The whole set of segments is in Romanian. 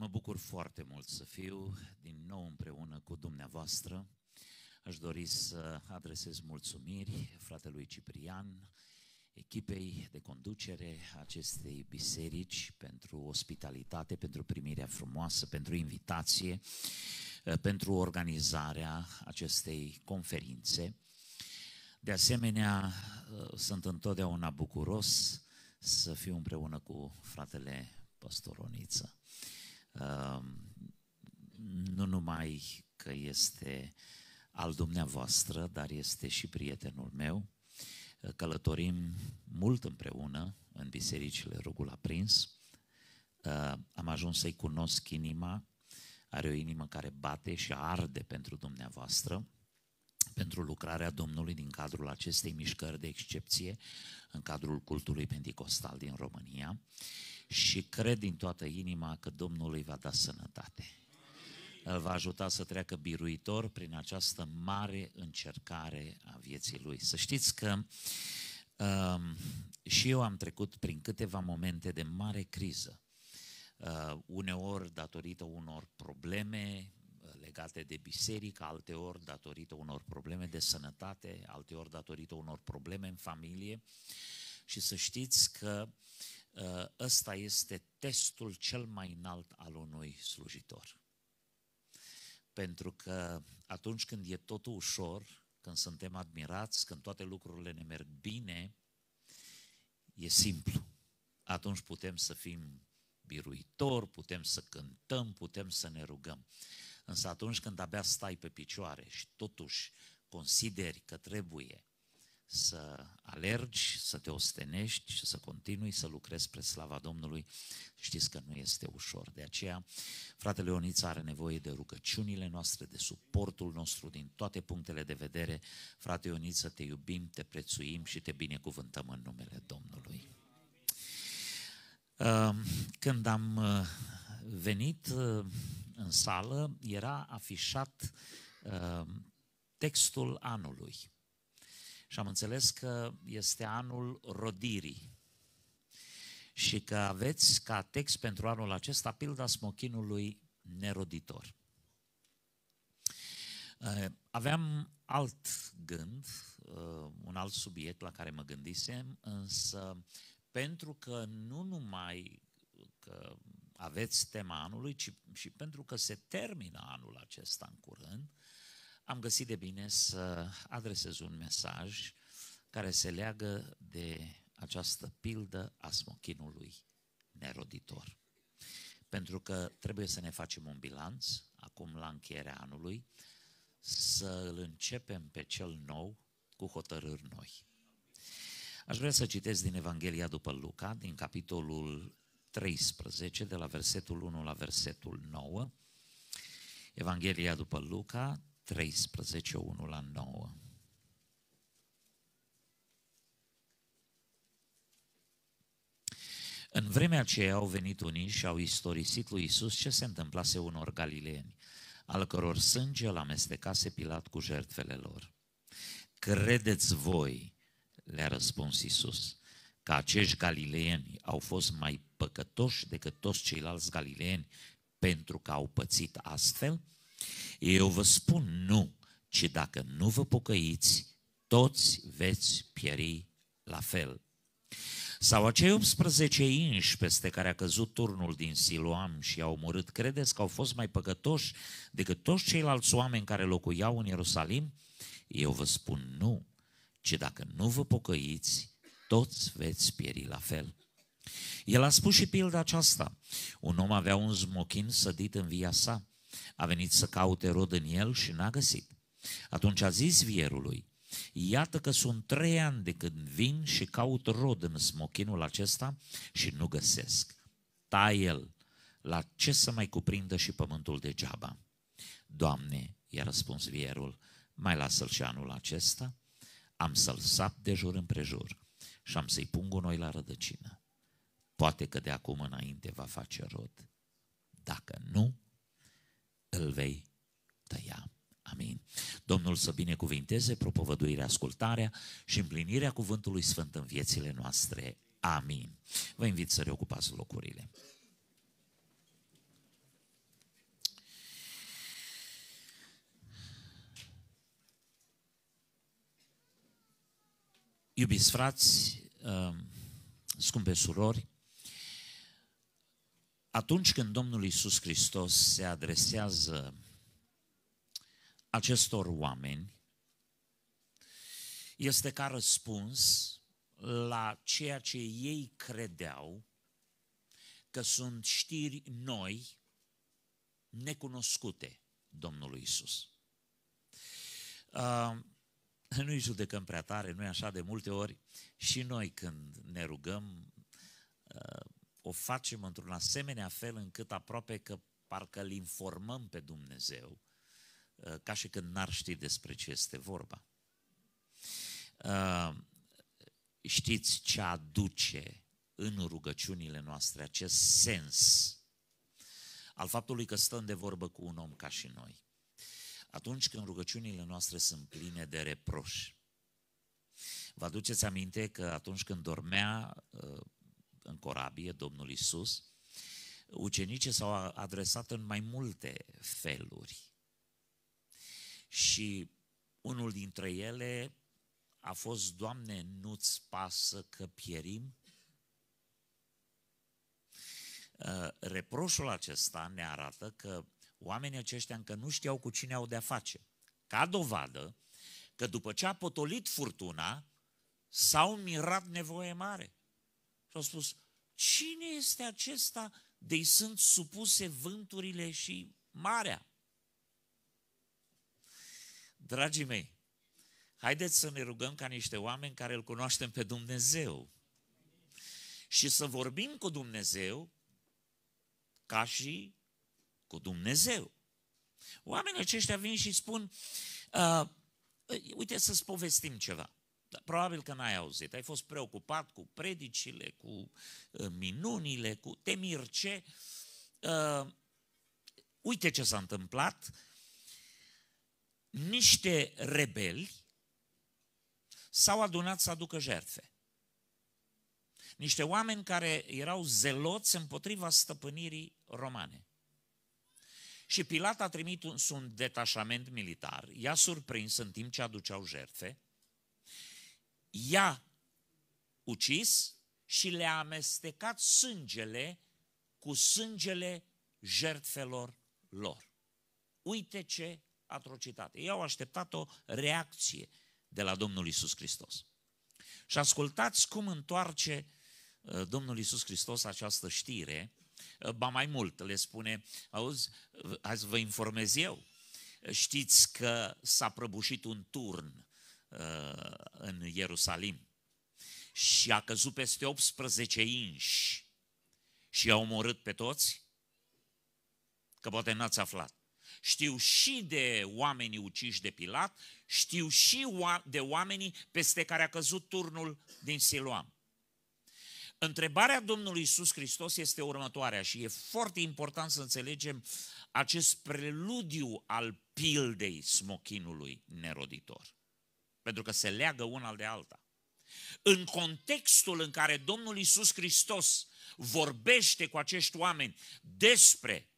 Mă bucur foarte mult să fiu din nou împreună cu dumneavoastră. Aș dori să adresez mulțumiri fratelui Ciprian, echipei de conducere a acestei biserici pentru ospitalitate, pentru primirea frumoasă, pentru invitație, pentru organizarea acestei conferințe. De asemenea, sunt întotdeauna bucuros să fiu împreună cu fratele Păstoroniță nu numai că este al dumneavoastră, dar este și prietenul meu. Călătorim mult împreună în bisericile Rugul Aprins. Ă, am ajuns să-i cunosc inima, are o inimă care bate și arde pentru dumneavoastră pentru lucrarea Domnului din cadrul acestei mișcări de excepție, în cadrul cultului pentecostal din România și cred din toată inima că Domnul îi va da sănătate. Îl va ajuta să treacă biruitor prin această mare încercare a vieții lui. Să știți că um, și eu am trecut prin câteva momente de mare criză. Uh, uneori datorită unor probleme legate de biserică, alteori datorită unor probleme de sănătate, alteori datorită unor probleme în familie. Și să știți că uh, ăsta este testul cel mai înalt al unui slujitor. Pentru că atunci când e totul ușor, când suntem admirați, când toate lucrurile ne merg bine, e simplu. Atunci putem să fim biruitori, putem să cântăm, putem să ne rugăm. Însă atunci când abia stai pe picioare și totuși consideri că trebuie să alergi, să te ostenești și să continui să lucrezi spre slava Domnului, știți că nu este ușor. De aceea, fratele Leoniță are nevoie de rugăciunile noastre, de suportul nostru din toate punctele de vedere. Frate Ioniță, te iubim, te prețuim și te binecuvântăm în numele Domnului. Când am uh, venit uh, în sală era afișat uh, textul anului. Și am înțeles că este anul rodirii și că aveți ca text pentru anul acesta pilda smochinului neroditor. Uh, aveam alt gând, uh, un alt subiect la care mă gândisem, însă pentru că nu numai că aveți tema anului, ci și pentru că se termină anul acesta în curând, am găsit de bine să adresez un mesaj care se leagă de această pildă a smochinului neroditor. Pentru că trebuie să ne facem un bilanț, acum la încheierea anului, să îl începem pe cel nou cu hotărâri noi. Aș vrea să citesc din Evanghelia după Luca, din capitolul 13, de la versetul 1 la versetul 9. Evanghelia după Luca 13, 1 la 9. În vremea aceea au venit unii și au istorisit lui Isus ce se întâmplase unor galileeni, al căror sânge îl amestecase Pilat cu jertfele lor. Credeți voi, le-a răspuns Isus, că acești galileeni au fost mai păcătoși decât toți ceilalți galileeni pentru că au pățit astfel? Eu vă spun nu, ci dacă nu vă pocăiți, toți veți pieri la fel. Sau acei 18 inși peste care a căzut turnul din Siloam și au murit, credeți că au fost mai păcătoși decât toți ceilalți oameni care locuiau în Ierusalim? Eu vă spun nu, ci dacă nu vă pocăiți, toți veți pieri la fel. El a spus și pilda aceasta. Un om avea un smochin sădit în via sa. A venit să caute rod în el și n-a găsit. Atunci a zis vierului, iată că sunt trei ani de când vin și caut rod în smochinul acesta și nu găsesc. Tai el, la ce să mai cuprindă și pământul degeaba? Doamne, i-a răspuns vierul, mai lasă-l și anul acesta, am să-l sap de jur împrejur și am să-i pun gunoi la rădăcină. Poate că de acum înainte va face rod. Dacă nu, îl vei tăia. Amin. Domnul să binecuvinteze propovăduirea, ascultarea și împlinirea cuvântului sfânt în viețile noastre. Amin. Vă invit să reocupați locurile. Iubiți frați, um, scumpe surori, atunci când Domnul Iisus Hristos se adresează acestor oameni, este ca răspuns la ceea ce ei credeau că sunt știri noi, necunoscute Domnului Iisus. Uh, nu-i judecăm prea tare, nu-i așa de multe ori și noi când ne rugăm uh, o facem într-un asemenea fel încât aproape că parcă îl informăm pe Dumnezeu uh, ca și când n-ar ști despre ce este vorba. Uh, știți ce aduce în rugăciunile noastre acest sens al faptului că stăm de vorbă cu un om ca și noi atunci când rugăciunile noastre sunt pline de reproș. Vă aduceți aminte că atunci când dormea uh, în corabie Domnul Isus, ucenicii s-au adresat în mai multe feluri. Și unul dintre ele a fost, Doamne, nu-ți pasă că pierim? Uh, reproșul acesta ne arată că oamenii aceștia încă nu știau cu cine au de-a face. Ca dovadă că după ce a potolit furtuna, s-au mirat nevoie mare. Și au spus, cine este acesta de sunt supuse vânturile și marea? Dragii mei, haideți să ne rugăm ca niște oameni care îl cunoaștem pe Dumnezeu și să vorbim cu Dumnezeu ca și cu Dumnezeu. Oamenii aceștia vin și spun, uh, uite să-ți povestim ceva. Da, probabil că n-ai auzit, ai fost preocupat cu predicile, cu minunile, cu temirce. Uh, uite ce s-a întâmplat. Niște rebeli s-au adunat să aducă jertfe. Niște oameni care erau zeloți împotriva stăpânirii romane. Și Pilat a trimis un detașament militar, i-a surprins în timp ce aduceau jertfe, i-a ucis și le-a amestecat sângele cu sângele jertfelor lor. Uite ce atrocitate. Ei au așteptat o reacție de la Domnul Isus Hristos. Și ascultați cum întoarce uh, Domnul Isus Hristos această știre Eh, ba mai mult, le spune, auzi, azi vă informez eu. Știți că s-a prăbușit un turn uh, în Ierusalim și a căzut peste 18 inși și a omorât pe toți? Că poate n-ați aflat. Știu și de oamenii uciși de Pilat, știu și de oamenii peste care a căzut turnul din Siloam. Întrebarea Domnului Isus Hristos este următoarea și e foarte important să înțelegem acest preludiu al pildei smochinului neroditor. Pentru că se leagă una de alta. În contextul în care Domnul Isus Hristos vorbește cu acești oameni despre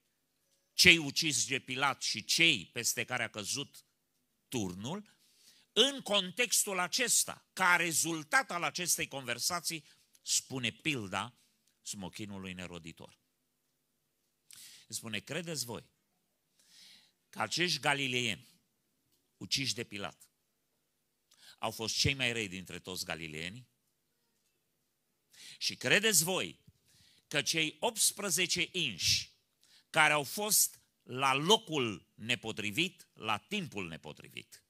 cei uciți de Pilat și cei peste care a căzut turnul, în contextul acesta, ca rezultat al acestei conversații, spune pilda smochinului neroditor. Spune, credeți voi că acești galileieni uciși de Pilat au fost cei mai răi dintre toți galileenii? Și credeți voi că cei 18 inși care au fost la locul nepotrivit, la timpul nepotrivit,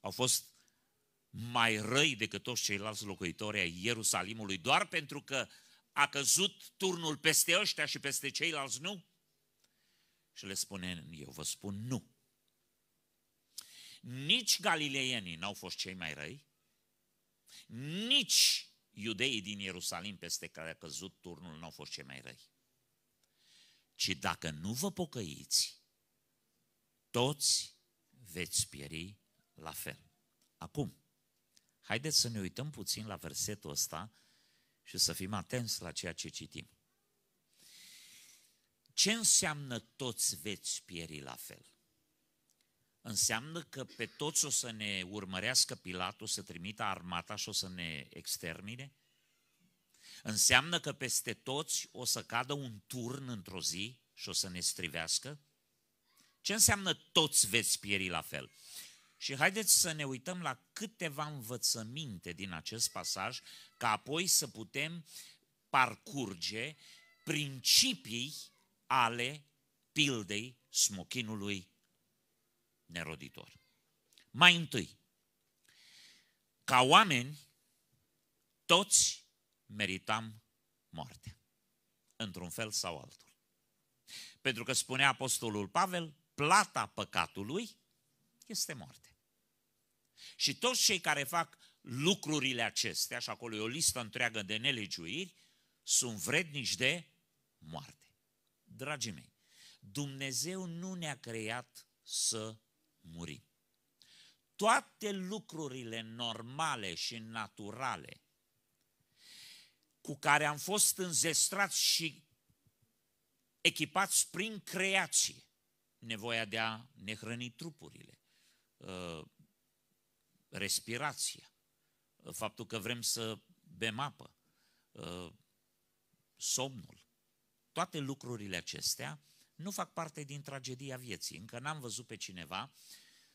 au fost mai răi decât toți ceilalți locuitori ai Ierusalimului, doar pentru că a căzut turnul peste ăștia și peste ceilalți nu? Și le spune, eu vă spun nu. Nici galileienii n-au fost cei mai răi, nici iudeii din Ierusalim peste care a căzut turnul n-au fost cei mai răi. Ci dacă nu vă pocăiți, toți veți pieri la fel. Acum, Haideți să ne uităm puțin la versetul ăsta și să fim atenți la ceea ce citim. Ce înseamnă toți veți pieri la fel? Înseamnă că pe toți o să ne urmărească Pilatul, să trimită armata și o să ne extermine? Înseamnă că peste toți o să cadă un turn într-o zi și o să ne strivească? Ce înseamnă toți veți pieri la fel? Și haideți să ne uităm la câteva învățăminte din acest pasaj, ca apoi să putem parcurge principii ale pildei smochinului neroditor. Mai întâi, ca oameni, toți meritam moarte, într-un fel sau altul. Pentru că spunea Apostolul Pavel, plata păcatului este moarte. Și toți cei care fac lucrurile acestea, și acolo e o listă întreagă de nelegiuiri, sunt vrednici de moarte. Dragii mei, Dumnezeu nu ne-a creat să murim. Toate lucrurile normale și naturale cu care am fost înzestrați și echipați prin creație, nevoia de a ne hrăni trupurile, uh, respirația, faptul că vrem să bem apă, ă, somnul. Toate lucrurile acestea nu fac parte din tragedia vieții. Încă n-am văzut pe cineva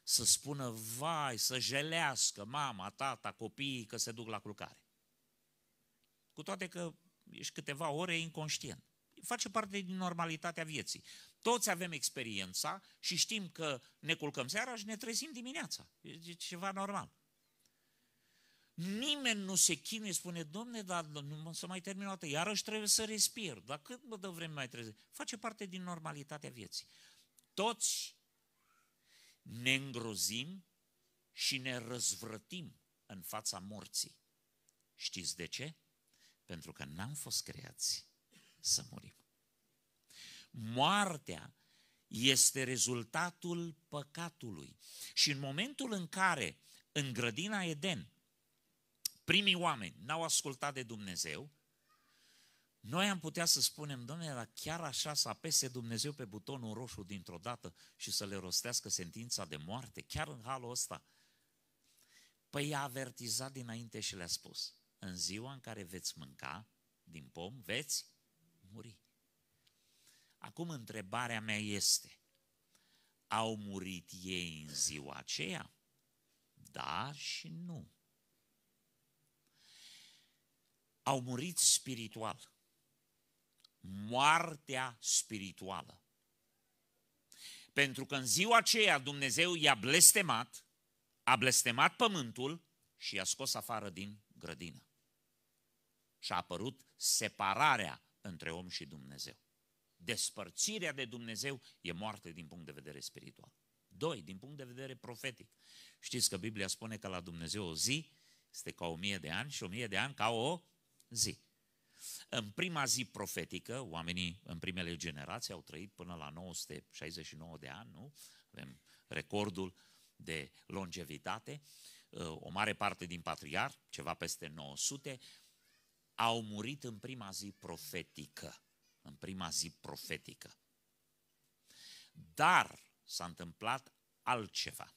să spună, vai, să jelească mama, tata, copiii că se duc la culcare. Cu toate că ești câteva ore inconștient face parte din normalitatea vieții. Toți avem experiența și știm că ne culcăm seara și ne trezim dimineața. E ceva normal. Nimeni nu se chinuie, spune, domne, dar nu să mai termin o dată, iarăși trebuie să respir, dar cât mă dă vreme mai trezit? Face parte din normalitatea vieții. Toți ne îngrozim și ne răzvrătim în fața morții. Știți de ce? Pentru că n-am fost creați să murim. Moartea este rezultatul păcatului. Și în momentul în care în grădina Eden primii oameni n-au ascultat de Dumnezeu, noi am putea să spunem, domnule, dar chiar așa să apese Dumnezeu pe butonul roșu dintr-o dată și să le rostească sentința de moarte, chiar în halul ăsta. Păi i-a avertizat dinainte și le-a spus, în ziua în care veți mânca din pom, veți muri. Acum întrebarea mea este, au murit ei în ziua aceea? Da și nu. Au murit spiritual. Moartea spirituală. Pentru că în ziua aceea Dumnezeu i-a blestemat, a blestemat pământul și i-a scos afară din grădină. Și a apărut separarea între om și Dumnezeu. Despărțirea de Dumnezeu e moarte din punct de vedere spiritual. Doi, din punct de vedere profetic. Știți că Biblia spune că la Dumnezeu o zi este ca o mie de ani și o mie de ani ca o zi. În prima zi profetică, oamenii în primele generații au trăit până la 969 de ani, nu? Avem recordul de longevitate. Ă, o mare parte din patriar, ceva peste 900, au murit în prima zi profetică. În prima zi profetică. Dar s-a întâmplat altceva.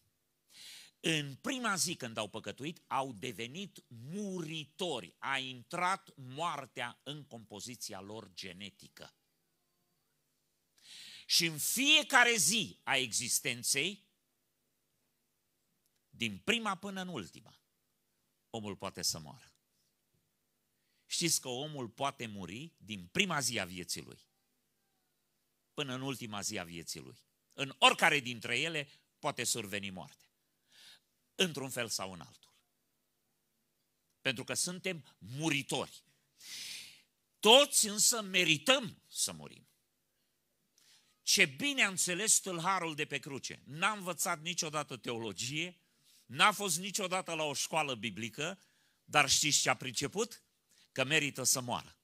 În prima zi când au păcătuit, au devenit muritori. A intrat moartea în compoziția lor genetică. Și în fiecare zi a existenței, din prima până în ultima, omul poate să moară. Știți că omul poate muri din prima zi a vieții lui până în ultima zi a vieții lui. În oricare dintre ele poate surveni moarte. Într-un fel sau în altul. Pentru că suntem muritori. Toți însă merităm să murim. Ce bine a înțeles tâlharul de pe cruce. N-a învățat niciodată teologie, n-a fost niciodată la o școală biblică, dar știți ce a priceput? că merită să moară.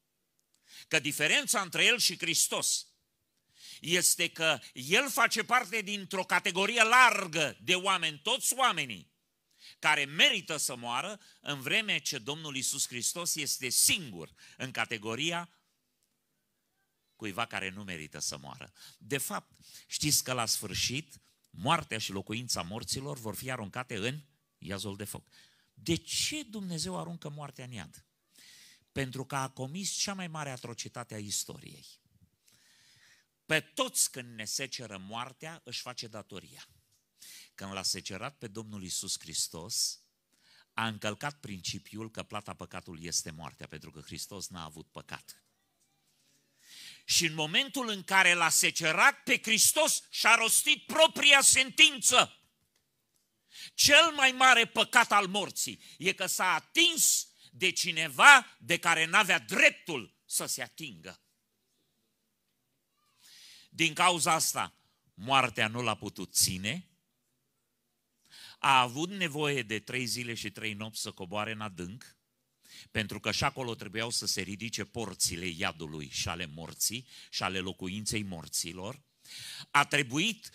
Că diferența între el și Hristos este că el face parte dintr-o categorie largă de oameni, toți oamenii, care merită să moară, în vreme ce Domnul Isus Hristos este singur în categoria cuiva care nu merită să moară. De fapt, știți că la sfârșit, moartea și locuința morților vor fi aruncate în iazul de foc. De ce Dumnezeu aruncă moartea în iad? pentru că a comis cea mai mare atrocitate a istoriei. Pe toți când ne seceră moartea, își face datoria. Când l-a secerat pe Domnul Isus Hristos, a încălcat principiul că plata păcatului este moartea, pentru că Hristos n-a avut păcat. Și în momentul în care l-a secerat pe Hristos, și-a rostit propria sentință. Cel mai mare păcat al morții e că s-a atins de cineva de care n-avea dreptul să se atingă. Din cauza asta, moartea nu l-a putut ține, a avut nevoie de trei zile și trei nopți să coboare în adânc, pentru că și acolo trebuiau să se ridice porțile iadului și ale morții și ale locuinței morților, a trebuit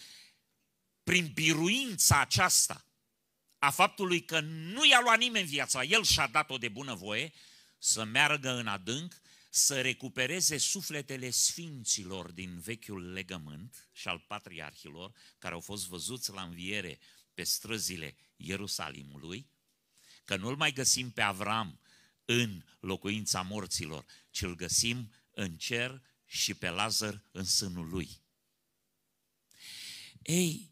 prin biruința aceasta a faptului că nu i-a luat nimeni viața, el și-a dat-o de voie să meargă în adânc, să recupereze sufletele sfinților din vechiul legământ și al patriarhilor, care au fost văzuți la înviere pe străzile Ierusalimului, că nu-l mai găsim pe Avram în locuința morților, ci îl găsim în cer și pe Lazar în sânul lui. Ei,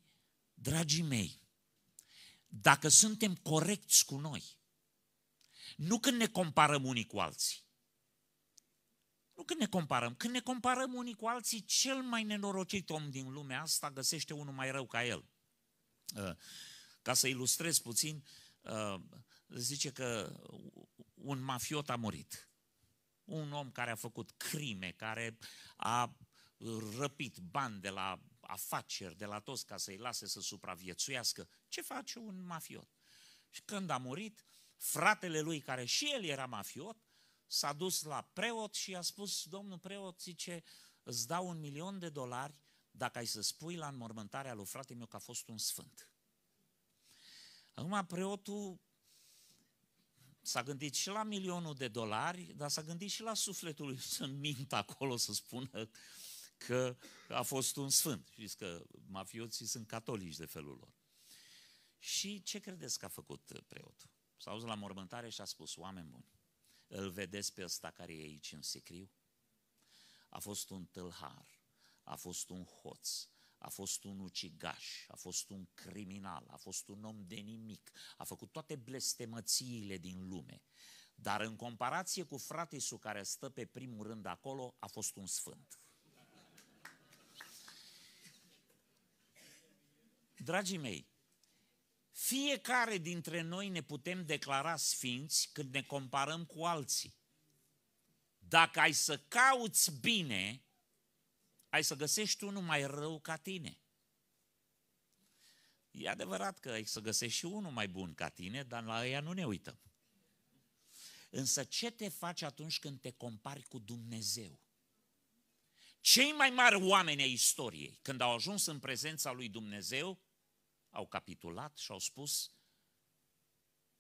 dragii mei, dacă suntem corecți cu noi. Nu când ne comparăm unii cu alții. Nu când ne comparăm. Când ne comparăm unii cu alții, cel mai nenorocit om din lumea asta găsește unul mai rău ca el. Uh, ca să ilustrez puțin, uh, zice că un mafiot a murit. Un om care a făcut crime, care a răpit bani de la afaceri de la toți ca să-i lase să supraviețuiască. Ce face un mafiot? Și când a murit, fratele lui, care și el era mafiot, s-a dus la preot și i-a spus, domnul preot, zice, îți dau un milion de dolari dacă ai să spui la înmormântarea lui fratele meu că a fost un sfânt. Acum preotul s-a gândit și la milionul de dolari, dar s-a gândit și la sufletul lui să mint acolo, să spună că a fost un sfânt. Știți că mafioții sunt catolici de felul lor. Și ce credeți că a făcut preotul? S-a dus la mormântare și a spus, oameni buni, îl vedeți pe ăsta care e aici în sicriu? A fost un tâlhar, a fost un hoț, a fost un ucigaș, a fost un criminal, a fost un om de nimic, a făcut toate blestemățiile din lume. Dar în comparație cu fratisul care stă pe primul rând acolo, a fost un sfânt. Dragii mei, fiecare dintre noi ne putem declara sfinți când ne comparăm cu alții. Dacă ai să cauți bine, ai să găsești unul mai rău ca tine. E adevărat că ai să găsești și unul mai bun ca tine, dar la ea nu ne uităm. Însă ce te faci atunci când te compari cu Dumnezeu? Cei mai mari oameni ai istoriei, când au ajuns în prezența lui Dumnezeu, au capitulat și au spus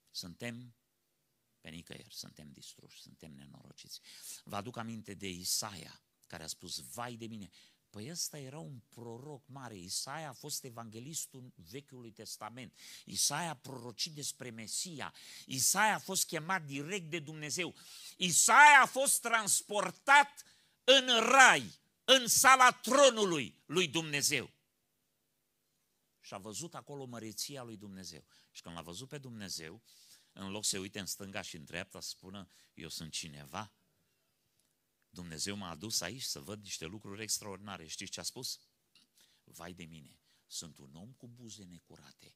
suntem pe nicăieri, suntem distruși, suntem nenorociți. Vă aduc aminte de Isaia, care a spus, vai de mine, Păi ăsta era un proroc mare. Isaia a fost evanghelistul Vechiului Testament. Isaia a prorocit despre Mesia. Isaia a fost chemat direct de Dumnezeu. Isaia a fost transportat în rai, în sala tronului lui Dumnezeu și a văzut acolo măreția lui Dumnezeu. Și când l-a văzut pe Dumnezeu, în loc să uite în stânga și în dreapta, spună, eu sunt cineva. Dumnezeu m-a adus aici să văd niște lucruri extraordinare. Știți ce a spus? Vai de mine, sunt un om cu buze necurate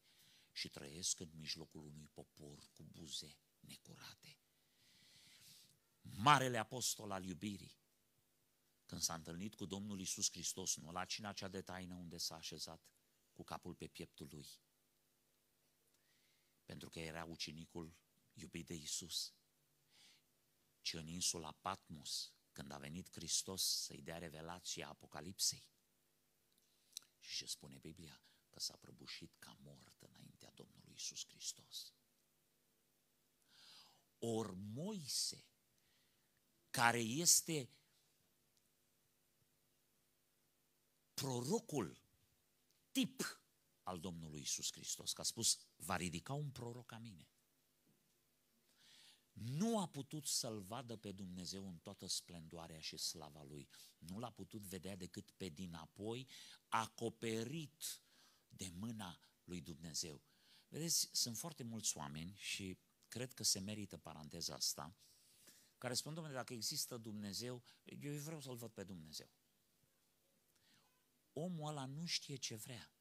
și trăiesc în mijlocul unui popor cu buze necurate. Marele apostol al iubirii, când s-a întâlnit cu Domnul Isus Hristos, nu la cina cea de taină unde s-a așezat, cu capul pe pieptul lui. Pentru că era ucenicul iubit de Isus. Ci în insula Patmos, când a venit Hristos să-i dea revelația Apocalipsei, și ce spune Biblia? Că s-a prăbușit ca mort înaintea Domnului Isus Hristos. Or Moise, care este prorocul tip al Domnului Isus Hristos, că a spus, va ridica un proroc ca mine. Nu a putut să-L vadă pe Dumnezeu în toată splendoarea și slava Lui. Nu l-a putut vedea decât pe dinapoi, acoperit de mâna lui Dumnezeu. Vedeți, sunt foarte mulți oameni și cred că se merită paranteza asta, care spun, domnule, dacă există Dumnezeu, eu vreau să-L văd pe Dumnezeu omul ăla nu știe ce vrea.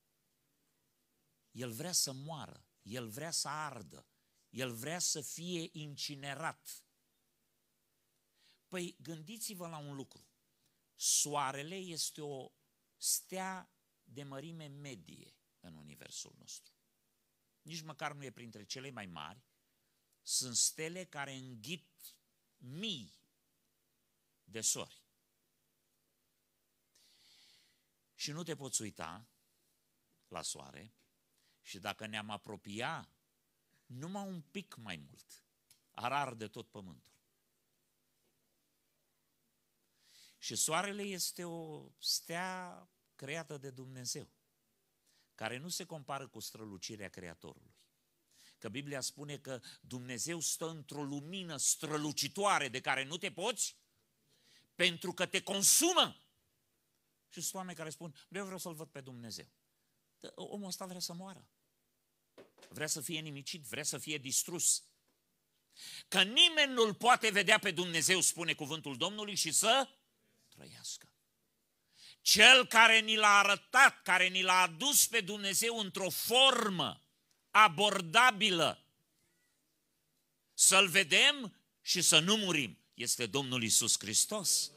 El vrea să moară, el vrea să ardă, el vrea să fie incinerat. Păi gândiți-vă la un lucru. Soarele este o stea de mărime medie în universul nostru. Nici măcar nu e printre cele mai mari. Sunt stele care înghit mii de sori. și nu te poți uita la soare și dacă ne-am apropia numai un pic mai mult, ar arde tot pământul. Și soarele este o stea creată de Dumnezeu, care nu se compară cu strălucirea Creatorului. Că Biblia spune că Dumnezeu stă într-o lumină strălucitoare de care nu te poți, pentru că te consumă. Și sunt oameni care spun, eu vreau să-L văd pe Dumnezeu. Dar omul ăsta vrea să moară. Vrea să fie nimicit, vrea să fie distrus. Că nimeni nu-L poate vedea pe Dumnezeu, spune cuvântul Domnului, și să trăiască. Cel care ni l-a arătat, care ni l-a adus pe Dumnezeu într-o formă abordabilă, să-L vedem și să nu murim, este Domnul Isus Hristos.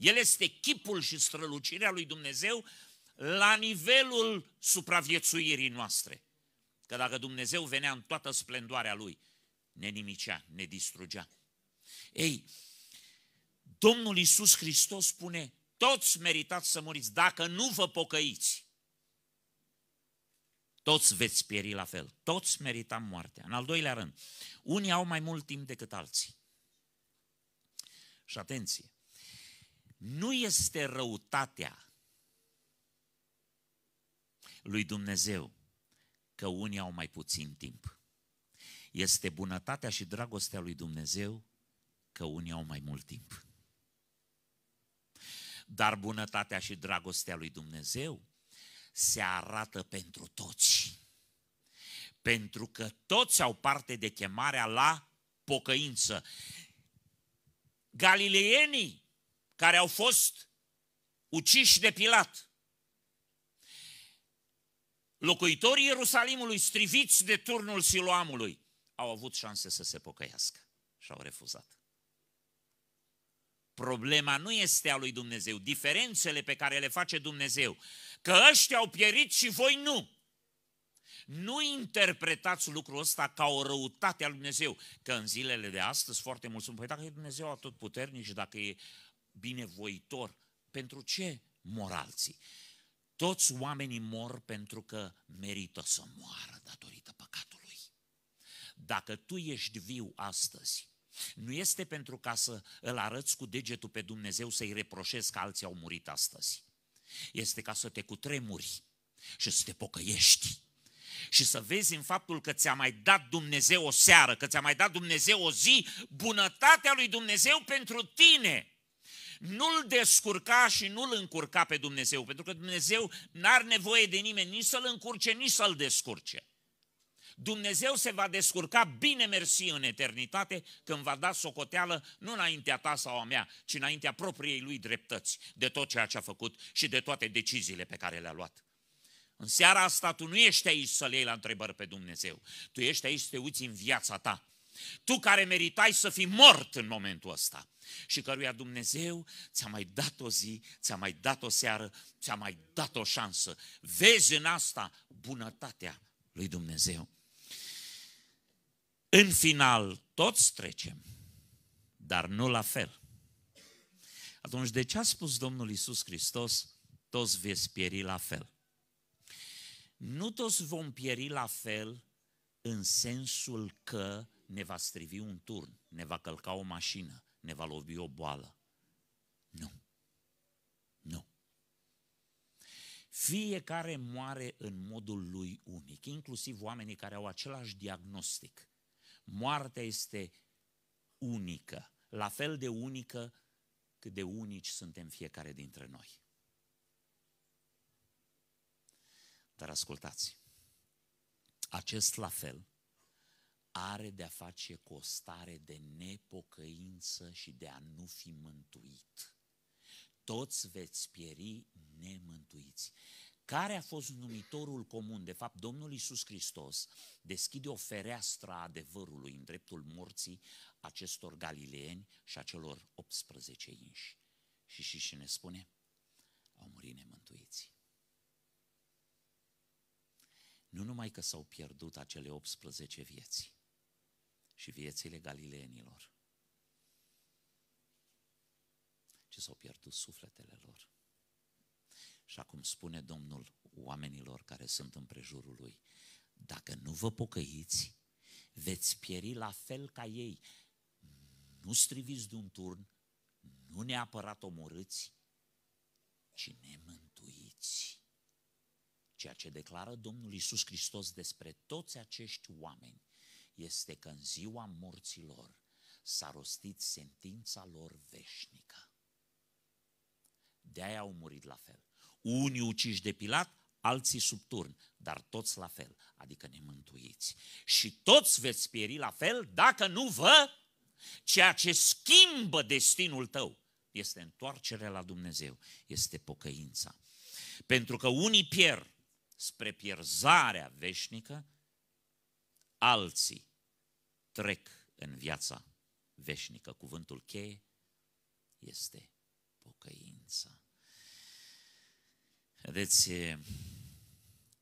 El este chipul și strălucirea lui Dumnezeu la nivelul supraviețuirii noastre. Că dacă Dumnezeu venea în toată splendoarea Lui, ne nimicea, ne distrugea. Ei, Domnul Iisus Hristos spune, toți meritați să muriți, dacă nu vă pocăiți. Toți veți pieri la fel, toți meritam moartea. În al doilea rând, unii au mai mult timp decât alții. Și atenție, nu este răutatea lui Dumnezeu că unii au mai puțin timp. Este bunătatea și dragostea lui Dumnezeu că unii au mai mult timp. Dar bunătatea și dragostea lui Dumnezeu se arată pentru toți. Pentru că toți au parte de chemarea la pocăință. Galileenii care au fost uciși de Pilat. Locuitorii Ierusalimului, striviți de turnul Siloamului, au avut șanse să se pocăiască și au refuzat. Problema nu este a lui Dumnezeu, diferențele pe care le face Dumnezeu, că ăștia au pierit și voi nu. Nu interpretați lucrul ăsta ca o răutate a lui Dumnezeu, că în zilele de astăzi foarte mulți sunt, păi dacă e Dumnezeu puternic și dacă e binevoitor. Pentru ce mor alții? Toți oamenii mor pentru că merită să moară datorită păcatului. Dacă tu ești viu astăzi, nu este pentru ca să îl arăți cu degetul pe Dumnezeu să-i reproșezi că alții au murit astăzi. Este ca să te cutremuri și să te pocăiești și să vezi în faptul că ți-a mai dat Dumnezeu o seară, că ți-a mai dat Dumnezeu o zi, bunătatea lui Dumnezeu pentru tine nu-l descurca și nu-l încurca pe Dumnezeu, pentru că Dumnezeu n-ar nevoie de nimeni nici să-l încurce, nici să-l descurce. Dumnezeu se va descurca bine mersi în eternitate când va da socoteală nu înaintea ta sau a mea, ci înaintea propriei lui dreptăți de tot ceea ce a făcut și de toate deciziile pe care le-a luat. În seara asta tu nu ești aici să le iei la întrebări pe Dumnezeu. Tu ești aici să te uiți în viața ta tu care meritai să fii mort în momentul ăsta și căruia Dumnezeu ți-a mai dat o zi, ți-a mai dat o seară, ți-a mai dat o șansă. Vezi în asta bunătatea lui Dumnezeu. În final, toți trecem, dar nu la fel. Atunci, de ce a spus Domnul Isus Hristos, toți veți pieri la fel? Nu toți vom pieri la fel în sensul că ne va strivi un turn, ne va călca o mașină, ne va lovi o boală. Nu. Nu. Fiecare moare în modul lui unic, inclusiv oamenii care au același diagnostic. Moartea este unică, la fel de unică cât de unici suntem fiecare dintre noi. Dar ascultați, acest la fel are de-a face cu o stare de nepocăință și de a nu fi mântuit. Toți veți pieri nemântuiți. Care a fost numitorul comun? De fapt, Domnul Iisus Hristos deschide o fereastră a adevărului în dreptul morții acestor galileeni și a celor 18 inși. Și și și ne spune? Au murit nemântuiți. Nu numai că s-au pierdut acele 18 vieți, și viețile galileenilor. Și s-au pierdut sufletele lor. Și acum spune Domnul oamenilor care sunt în prejurul lui, dacă nu vă pocăiți, veți pieri la fel ca ei. Nu striviți de un turn, nu neapărat omorâți, ci nemântuiți. Ceea ce declară Domnul Isus Hristos despre toți acești oameni este că în ziua morților s-a rostit sentința lor veșnică. De-aia au murit la fel. Unii uciși de Pilat, alții sub turn, dar toți la fel, adică nemântuiți. Și toți veți pieri la fel dacă nu vă ceea ce schimbă destinul tău este întoarcerea la Dumnezeu, este pocăința. Pentru că unii pierd spre pierzarea veșnică, alții trec în viața veșnică. Cuvântul cheie este pocăința. Vedeți,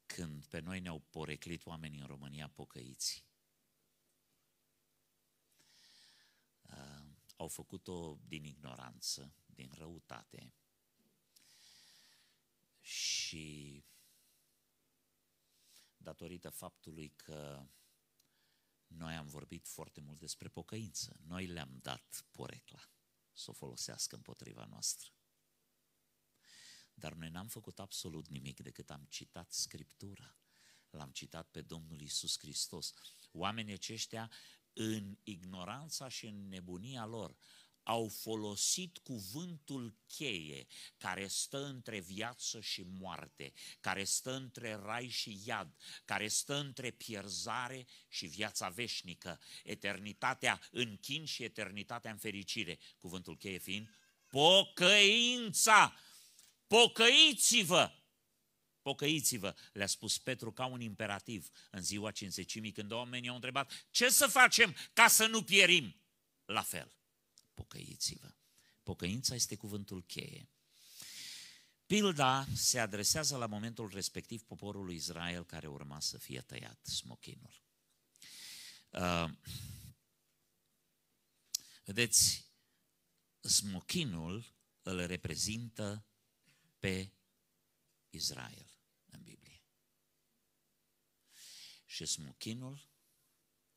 când pe noi ne-au poreclit oamenii în România pocăiți, au făcut-o din ignoranță, din răutate și datorită faptului că noi am vorbit foarte mult despre pocăință. Noi le-am dat porecla să o folosească împotriva noastră. Dar noi n-am făcut absolut nimic decât am citat Scriptura. L-am citat pe Domnul Isus Hristos. Oamenii aceștia, în ignoranța și în nebunia lor, au folosit cuvântul cheie care stă între viață și moarte, care stă între rai și iad, care stă între pierzare și viața veșnică, eternitatea în chin și eternitatea în fericire, cuvântul cheie fiind pocăința. Pocăiți-vă! Pocăiți-vă, le-a spus Petru ca un imperativ în ziua cinzecimii, când oamenii au întrebat ce să facem ca să nu pierim la fel pocăiți-vă. Pocăința este cuvântul cheie. Pilda se adresează la momentul respectiv poporului Israel care urma să fie tăiat, smochinul. Uh, vedeți, smochinul îl reprezintă pe Israel în Biblie. Și smochinul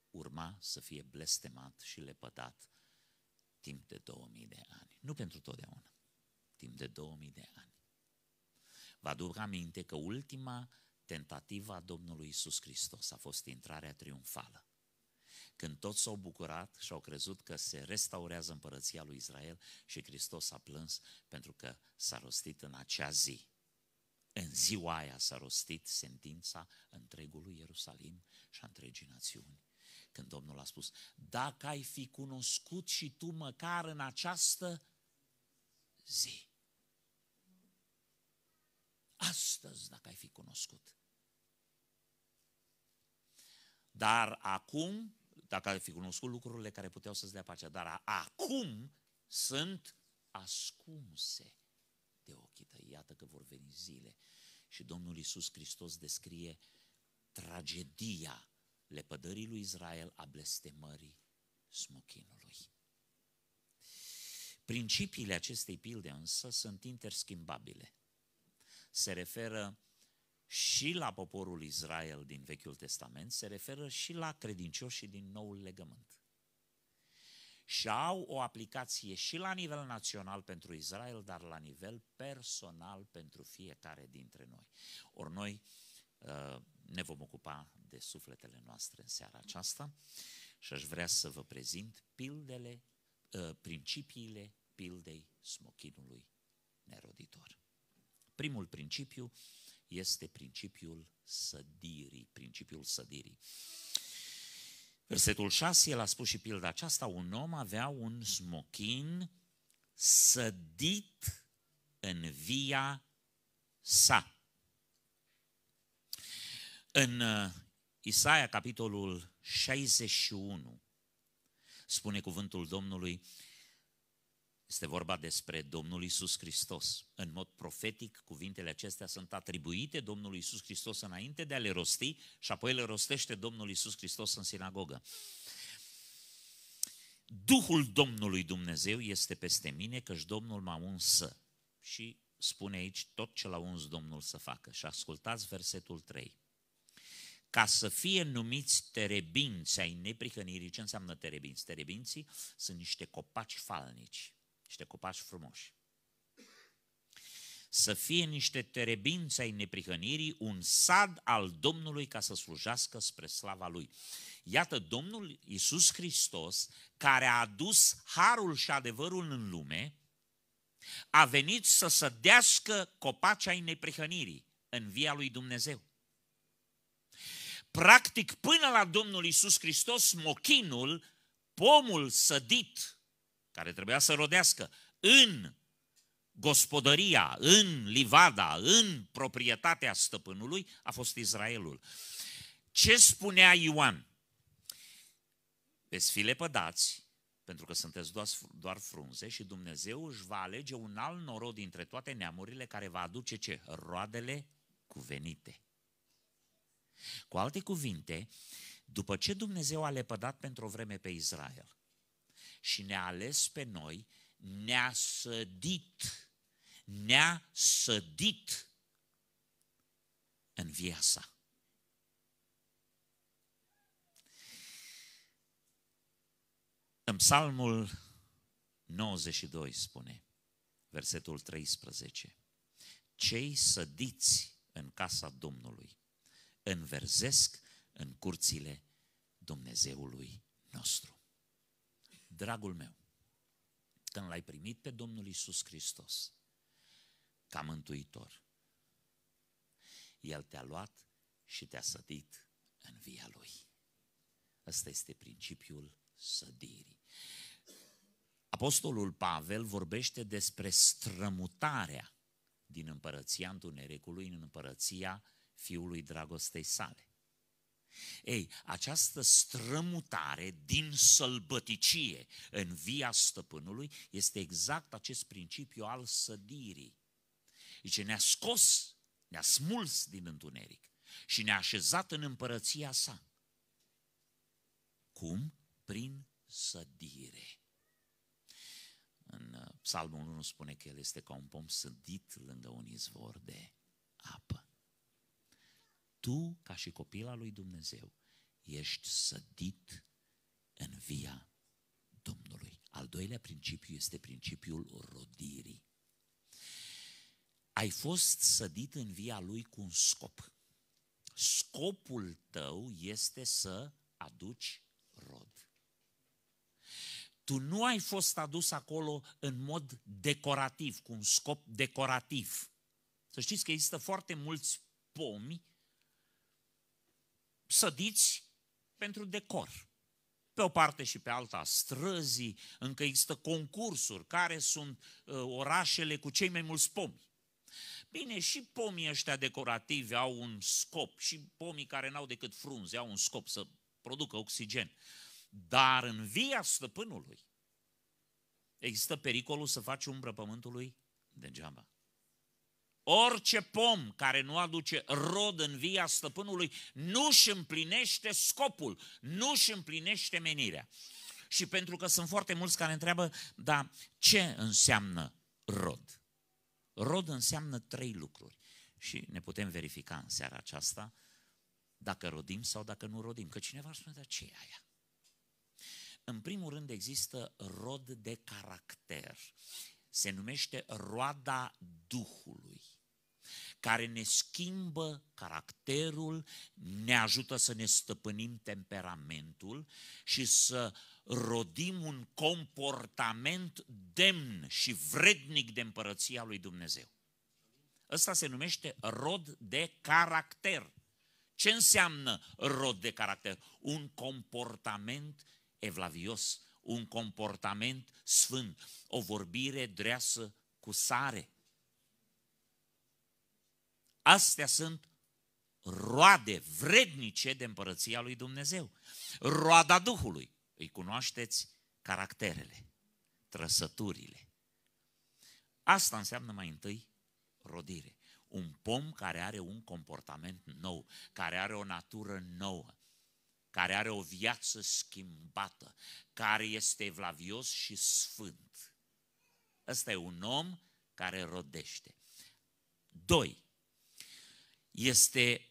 urma să fie blestemat și lepădat timp de 2000 de ani. Nu pentru totdeauna, timp de 2000 de ani. Vă aduc aminte că ultima tentativă a Domnului Isus Hristos a fost intrarea triumfală. Când toți s-au bucurat și au crezut că se restaurează împărăția lui Israel și Hristos a plâns pentru că s-a rostit în acea zi. În ziua aia s-a rostit sentința întregului Ierusalim și a întregii națiuni când Domnul a spus, dacă ai fi cunoscut și tu măcar în această zi, astăzi dacă ai fi cunoscut. Dar acum, dacă ai fi cunoscut lucrurile care puteau să-ți dea pacea, dar acum sunt ascunse de ochii tăi. Iată că vor veni zile. Și Domnul Iisus Hristos descrie tragedia lepădării lui Israel, a blestemării smochinului. Principiile acestei pilde însă sunt interschimbabile. Se referă și la poporul Israel din Vechiul Testament, se referă și la credincioșii din Noul Legământ. Și au o aplicație și la nivel național pentru Israel, dar la nivel personal pentru fiecare dintre noi. Ori noi uh, ne vom ocupa de sufletele noastre în seara aceasta și aș vrea să vă prezint pildele, uh, principiile pildei smochinului neroditor. Primul principiu este principiul sădirii, principiul sădirii. Versetul 6, el a spus și pilda aceasta, un om avea un smochin sădit în via sa. În uh, Isaia, capitolul 61, spune cuvântul Domnului, este vorba despre Domnul Isus Hristos. În mod profetic, cuvintele acestea sunt atribuite Domnului Isus Hristos înainte de a le rosti și apoi le rostește Domnul Isus Hristos în sinagogă. Duhul Domnului Dumnezeu este peste mine, căci Domnul m-a uns să. Și spune aici tot ce l-a uns Domnul să facă. Și ascultați versetul 3 ca să fie numiți terebinți ai neprihănirii, ce înseamnă terebinți? Terebinții sunt niște copaci falnici, niște copaci frumoși. Să fie niște terebinți ai neprihănirii, un sad al Domnului ca să slujească spre slava Lui. Iată, Domnul Iisus Hristos, care a adus harul și adevărul în lume, a venit să sădească copaci ai neprihănirii în via lui Dumnezeu. Practic, până la Domnul Isus Hristos, mochinul, pomul sădit, care trebuia să rodească, în gospodăria, în livada, în proprietatea stăpânului, a fost Israelul. Ce spunea Ioan? Veți fi lepădați, pentru că sunteți doar frunze și Dumnezeu își va alege un alt norod dintre toate neamurile care va aduce ce? Roadele cuvenite. Cu alte cuvinte, după ce Dumnezeu a lepădat pentru o vreme pe Israel și ne-a ales pe noi, ne-a sădit, ne-a sădit în viața. În Psalmul 92 spune, versetul 13, cei sădiți în casa Domnului înverzesc în curțile Dumnezeului nostru. Dragul meu, când l-ai primit pe Domnul Isus Hristos ca mântuitor, El te-a luat și te-a sădit în via Lui. Ăsta este principiul sădirii. Apostolul Pavel vorbește despre strămutarea din împărăția întunericului în împărăția fiului dragostei sale. Ei, această strămutare din sălbăticie în via stăpânului este exact acest principiu al sădirii. Zice, ne-a scos, ne-a smuls din întuneric și ne-a așezat în împărăția sa. Cum? Prin sădire. În uh, Psalmul 1 spune că el este ca un pom sădit lângă un izvor de apă tu, ca și copila lui Dumnezeu, ești sădit în via Domnului. Al doilea principiu este principiul rodirii. Ai fost sădit în via lui cu un scop. Scopul tău este să aduci rod. Tu nu ai fost adus acolo în mod decorativ, cu un scop decorativ. Să știți că există foarte mulți pomi sădiți pentru decor. Pe o parte și pe alta străzii, încă există concursuri, care sunt uh, orașele cu cei mai mulți pomi. Bine, și pomii ăștia decorative au un scop, și pomii care n-au decât frunze au un scop să producă oxigen. Dar în via stăpânului există pericolul să faci umbră pământului degeaba. Orice pom care nu aduce rod în via stăpânului nu își împlinește scopul, nu își împlinește menirea. Și pentru că sunt foarte mulți care întreabă, dar ce înseamnă rod? Rod înseamnă trei lucruri. Și ne putem verifica în seara aceasta dacă rodim sau dacă nu rodim. Că cineva ar spune, dar ce e aia? În primul rând există rod de caracter se numește roada Duhului, care ne schimbă caracterul, ne ajută să ne stăpânim temperamentul și să rodim un comportament demn și vrednic de împărăția lui Dumnezeu. Ăsta se numește rod de caracter. Ce înseamnă rod de caracter? Un comportament evlavios, un comportament sfânt, o vorbire dreasă cu sare. Astea sunt roade vrednice de împărăția lui Dumnezeu. Roada Duhului. Îi cunoașteți caracterele, trăsăturile. Asta înseamnă mai întâi rodire. Un pom care are un comportament nou, care are o natură nouă, care are o viață schimbată, care este evlavios și sfânt. Ăsta e un om care rodește. Doi, este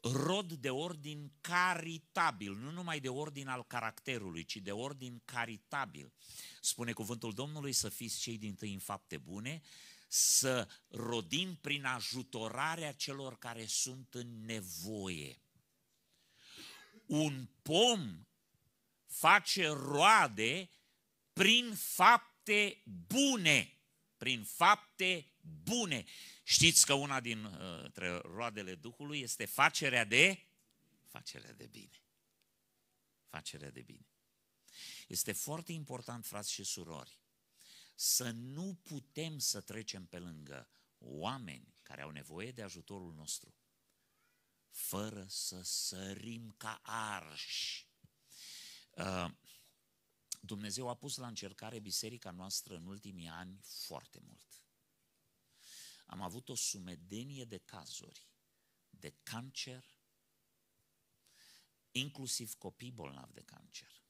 rod de ordin caritabil, nu numai de ordin al caracterului, ci de ordin caritabil. Spune cuvântul Domnului să fiți cei din tâi în fapte bune, să rodim prin ajutorarea celor care sunt în nevoie un pom face roade prin fapte bune. Prin fapte bune. Știți că una dintre uh, roadele Duhului este facerea de facerea de bine. Facerea de bine. Este foarte important, frați și surori, să nu putem să trecem pe lângă oameni care au nevoie de ajutorul nostru fără să sărim ca arși. Uh, Dumnezeu a pus la încercare biserica noastră în ultimii ani foarte mult. Am avut o sumedenie de cazuri de cancer, inclusiv copii bolnavi de cancer.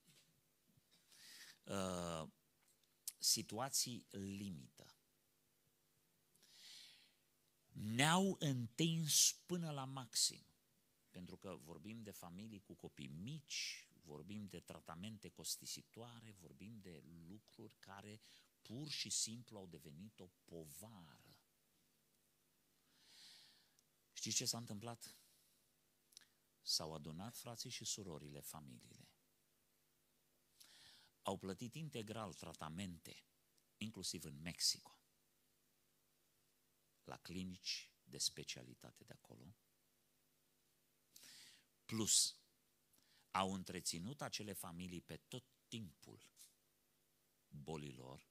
Uh, situații limită. Ne-au întins până la maxim pentru că vorbim de familii cu copii mici, vorbim de tratamente costisitoare, vorbim de lucruri care pur și simplu au devenit o povară. Știți ce s-a întâmplat? S-au adunat frații și surorile, familiile. Au plătit integral tratamente, inclusiv în Mexico, la clinici de specialitate de acolo, plus, au întreținut acele familii pe tot timpul bolilor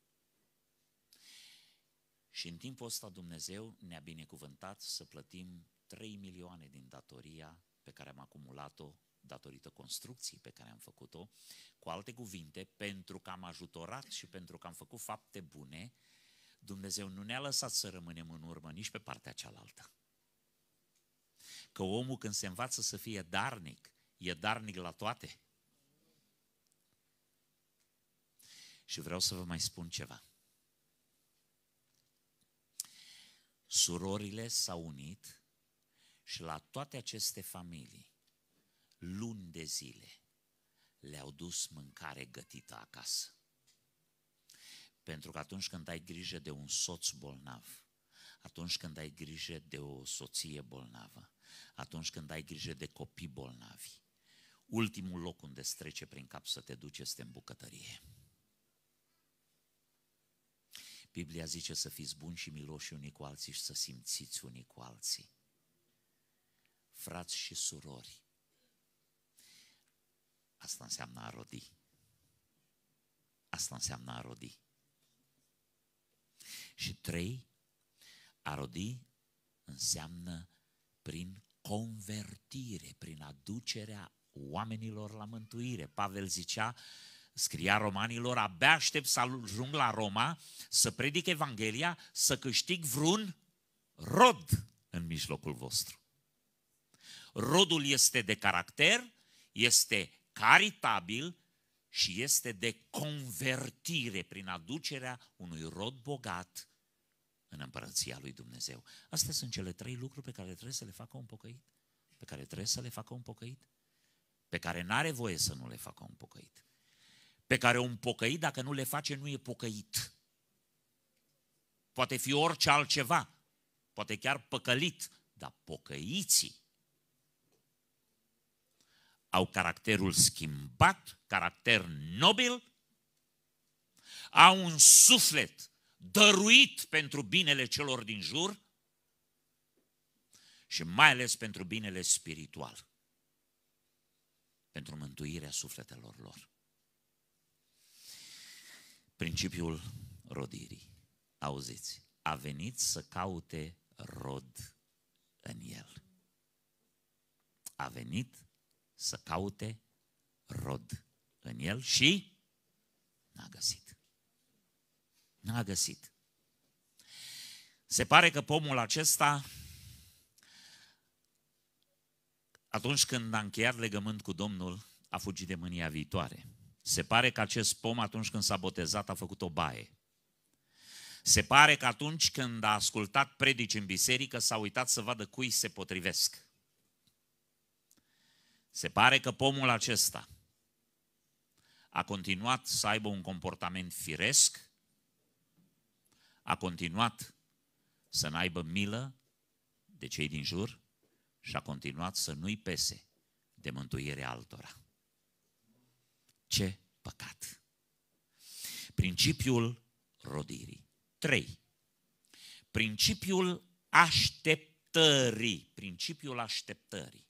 și în timpul ăsta Dumnezeu ne-a binecuvântat să plătim 3 milioane din datoria pe care am acumulat-o datorită construcției pe care am făcut-o. Cu alte cuvinte, pentru că am ajutorat și pentru că am făcut fapte bune, Dumnezeu nu ne-a lăsat să rămânem în urmă nici pe partea cealaltă că omul când se învață să fie darnic, e darnic la toate. Și vreau să vă mai spun ceva. Surorile s-au unit și la toate aceste familii, luni de zile, le-au dus mâncare gătită acasă. Pentru că atunci când ai grijă de un soț bolnav, atunci când ai grijă de o soție bolnavă, atunci când ai grijă de copii bolnavi. Ultimul loc unde strece prin cap să te duci este în bucătărie. Biblia zice să fiți buni și miloși unii cu alții și să simțiți unii cu alții. Frați și surori. Asta înseamnă a rodi. Asta înseamnă a rodi. Și trei, a rodi înseamnă prin convertire, prin aducerea oamenilor la mântuire. Pavel zicea, scria romanilor, abia aștept să ajung la Roma, să predic Evanghelia, să câștig vreun rod în mijlocul vostru. Rodul este de caracter, este caritabil și este de convertire prin aducerea unui rod bogat în împărăția lui Dumnezeu. Astea sunt cele trei lucruri pe care trebuie să le facă un pocăit, pe care trebuie să le facă un pocăit, pe care n-are voie să nu le facă un pocăit, pe care un pocăit, dacă nu le face, nu e pocăit. Poate fi orice altceva, poate chiar păcălit, dar pocăiții au caracterul schimbat, caracter nobil, au un suflet dăruit pentru binele celor din jur și mai ales pentru binele spiritual, pentru mântuirea sufletelor lor. Principiul rodirii. Auziți, a venit să caute rod în el. A venit să caute rod în el și n-a găsit. N-a găsit. Se pare că pomul acesta, atunci când a încheiat legământ cu Domnul, a fugit de mânia viitoare. Se pare că acest pom, atunci când s-a botezat, a făcut o baie. Se pare că atunci când a ascultat predici în biserică, s-a uitat să vadă cui se potrivesc. Se pare că pomul acesta a continuat să aibă un comportament firesc a continuat să n-aibă milă de cei din jur și a continuat să nu-i pese de mântuirea altora. Ce păcat! Principiul rodirii. 3. Principiul așteptării. Principiul așteptării.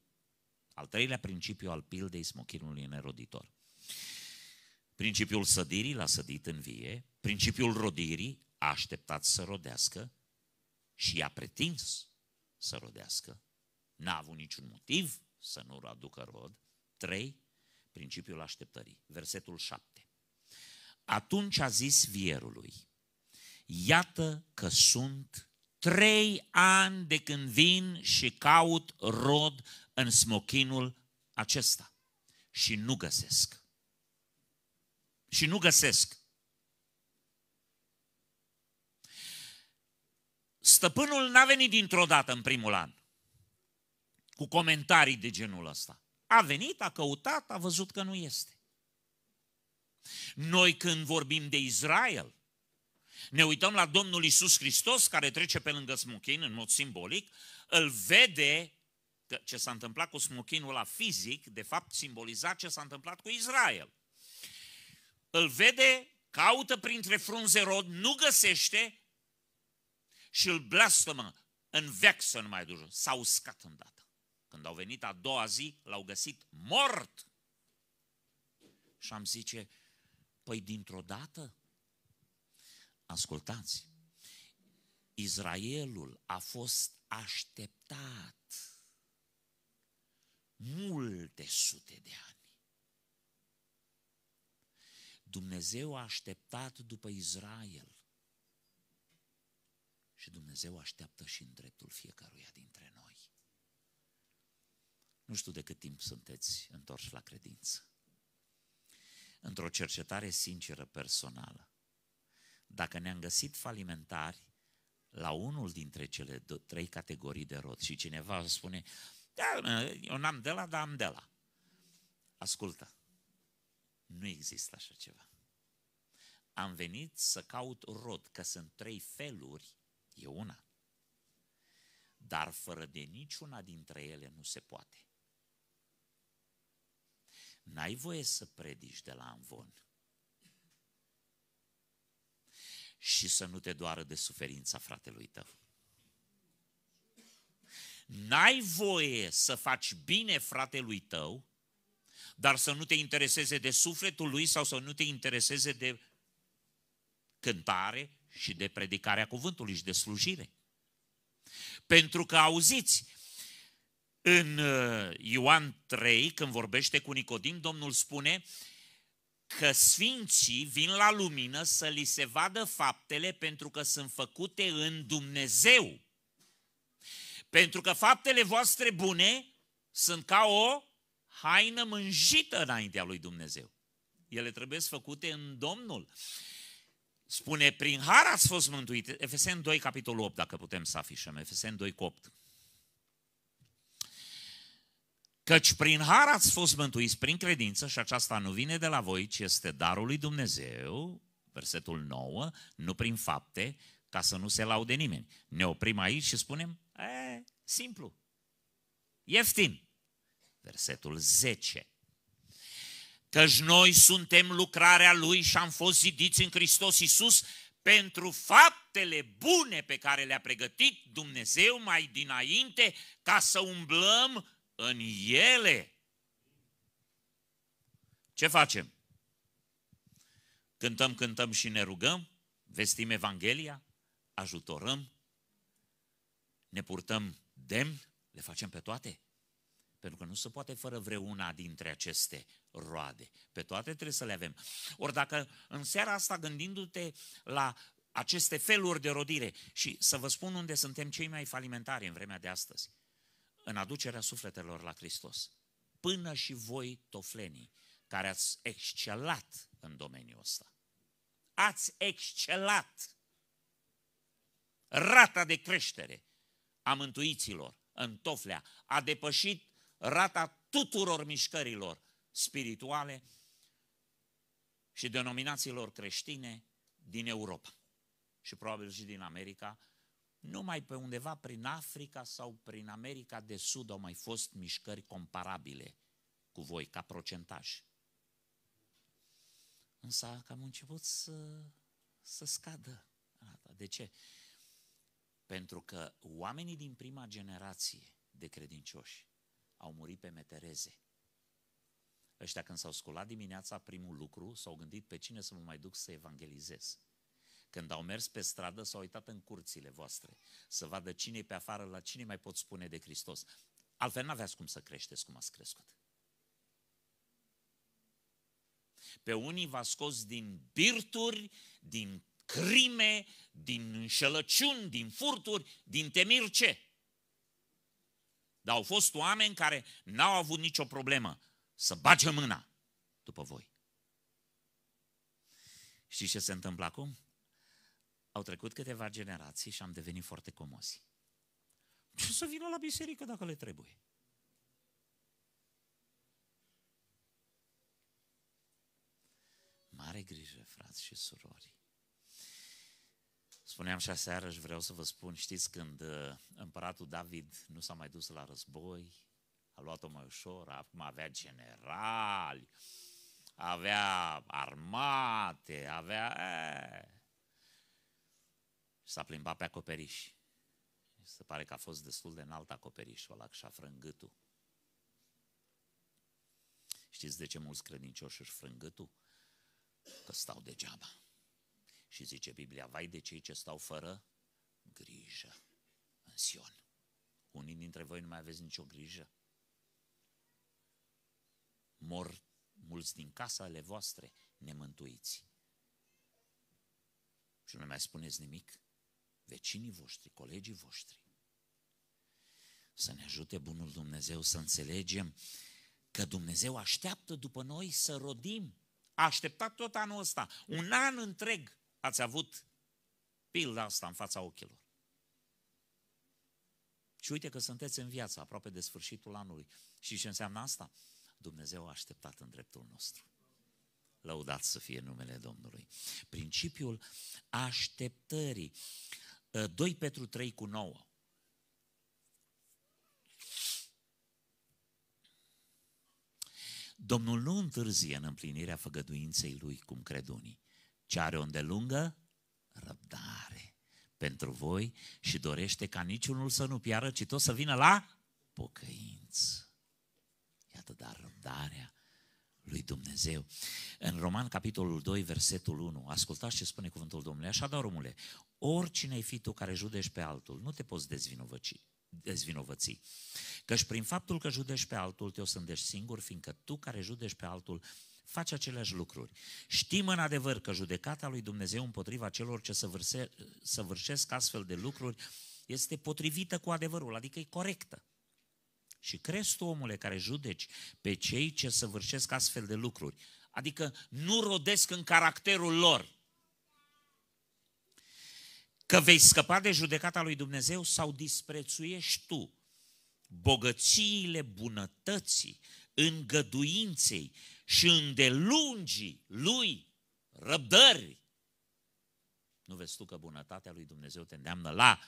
Al treilea principiu al pildei smochinului neroditor. Principiul sădirii l-a sădit în vie, principiul rodirii a așteptat să rodească și i-a pretins să rodească. N-a avut niciun motiv să nu aducă rod. 3. Principiul așteptării. Versetul 7. Atunci a zis vierului, iată că sunt trei ani de când vin și caut rod în smochinul acesta și nu găsesc. Și nu găsesc. Stăpânul n-a venit dintr-o dată în primul an cu comentarii de genul ăsta. A venit, a căutat, a văzut că nu este. Noi când vorbim de Israel, ne uităm la Domnul Isus Hristos care trece pe lângă Smuchin în mod simbolic, îl vede că ce s-a întâmplat cu Smuchinul la fizic, de fapt simboliza ce s-a întâmplat cu Israel. Îl vede, caută printre frunze rod, nu găsește și îl blestemă în vechi să nu mai ducă. S-a uscat îndată. Când au venit a doua zi, l-au găsit mort. Și am zice, păi dintr-o dată, ascultați, Israelul a fost așteptat multe sute de ani. Dumnezeu a așteptat după Israel și Dumnezeu așteaptă și în dreptul fiecăruia dintre noi. Nu știu de cât timp sunteți întorși la credință. Într-o cercetare sinceră personală, dacă ne-am găsit falimentari la unul dintre cele trei categorii de rod și cineva spune, da, eu n-am de la, dar am de la. Ascultă, nu există așa ceva. Am venit să caut rod, că sunt trei feluri E una. Dar fără de niciuna dintre ele nu se poate. N-ai voie să predici de la amvon Și să nu te doară de suferința fratelui tău. N-ai voie să faci bine fratelui tău, dar să nu te intereseze de sufletul lui sau să nu te intereseze de cântare, și de predicarea cuvântului și de slujire. Pentru că auziți, în uh, Ioan 3, când vorbește cu Nicodim, Domnul spune că sfinții vin la lumină să li se vadă faptele pentru că sunt făcute în Dumnezeu. Pentru că faptele voastre bune sunt ca o haină mânjită înaintea lui Dumnezeu. Ele trebuie făcute în Domnul. Spune, prin har ați fost mântuit. Efesen 2, capitolul 8, dacă putem să afișăm. Efesen 2, 8. Căci prin har ați fost mântuiți prin credință și aceasta nu vine de la voi, ci este darul lui Dumnezeu, versetul 9, nu prin fapte, ca să nu se laude nimeni. Ne oprim aici și spunem, e, simplu, ieftin. Versetul 10 căci noi suntem lucrarea Lui și am fost zidiți în Hristos Iisus pentru faptele bune pe care le-a pregătit Dumnezeu mai dinainte ca să umblăm în ele. Ce facem? Cântăm, cântăm și ne rugăm, vestim Evanghelia, ajutorăm, ne purtăm demn, le facem pe toate. Pentru că nu se poate fără vreuna dintre aceste roade. Pe toate trebuie să le avem. Ori dacă în seara asta, gândindu-te la aceste feluri de rodire, și să vă spun unde suntem cei mai falimentari în vremea de astăzi, în aducerea sufletelor la Hristos. Până și voi, toflenii, care ați excelat în domeniul ăsta. Ați excelat! Rata de creștere a mântuiților în Toflea a depășit rata tuturor mișcărilor spirituale și denominațiilor creștine din Europa și probabil și din America, numai pe undeva prin Africa sau prin America de Sud au mai fost mișcări comparabile cu voi ca procentaj. Însă că am început să, să scadă. De ce? Pentru că oamenii din prima generație de credincioși au murit pe metereze. Ăștia când s-au sculat dimineața, primul lucru, s-au gândit pe cine să mă mai duc să evangelizez. Când au mers pe stradă, s-au uitat în curțile voastre, să vadă cine pe afară, la cine mai pot spune de Hristos. Altfel n-aveați cum să creșteți cum ați crescut. Pe unii v-a scos din birturi, din crime, din înșelăciuni, din furturi, din temiri ce? Dar au fost oameni care n-au avut nicio problemă să bage mâna după voi. Și ce se întâmplă acum? Au trecut câteva generații și am devenit foarte comozi. Ce să vină la biserică dacă le trebuie? Mare grijă, frați și surori. Spuneam și aseară și vreau să vă spun, știți când uh, împăratul David nu s-a mai dus la război, a luat-o mai ușor, acum avea generali, avea armate, avea... E, eh. s-a plimbat pe acoperiș. Se pare că a fost destul de înalt acoperișul ăla, că și-a frângâtul. Știți de ce mulți credincioși își frângâtul? Că stau degeaba. Și zice Biblia, vai de cei ce stau fără grijă în Sion. Unii dintre voi nu mai aveți nicio grijă. Mor mulți din casa ale voastre nemântuiți. Și nu mai spuneți nimic? Vecinii voștri, colegii voștri. Să ne ajute Bunul Dumnezeu să înțelegem că Dumnezeu așteaptă după noi să rodim. A așteptat tot anul ăsta, un an întreg ați avut pilda asta în fața ochilor. Și uite că sunteți în viață, aproape de sfârșitul anului. Și ce înseamnă asta? Dumnezeu a așteptat în dreptul nostru. Lăudați să fie numele Domnului. Principiul așteptării. 2 ă, Petru 3 cu 9. Domnul nu întârzie în împlinirea făgăduinței lui, cum cred unii, ce are o îndelungă răbdare pentru voi și dorește ca niciunul să nu piară, ci tot să vină la pocăință. Iată, dar răbdarea lui Dumnezeu. În Roman, capitolul 2, versetul 1, ascultați ce spune cuvântul Domnului. Așa, dar omule, oricine ai fi tu care judești pe altul, nu te poți dezvinovăci dezvinovății. Căci prin faptul că judești pe altul, te o sândești singur, fiindcă tu care judești pe altul, face aceleași lucruri. Știm în adevăr că judecata lui Dumnezeu împotriva celor ce săvârșesc astfel de lucruri este potrivită cu adevărul, adică e corectă. Și crezi tu, omule, care judeci pe cei ce săvârșesc astfel de lucruri, adică nu rodesc în caracterul lor, că vei scăpa de judecata lui Dumnezeu sau disprețuiești tu bogățiile bunătății îngăduinței și îndelungii lui răbdări. Nu vezi tu că bunătatea lui Dumnezeu te îndeamnă la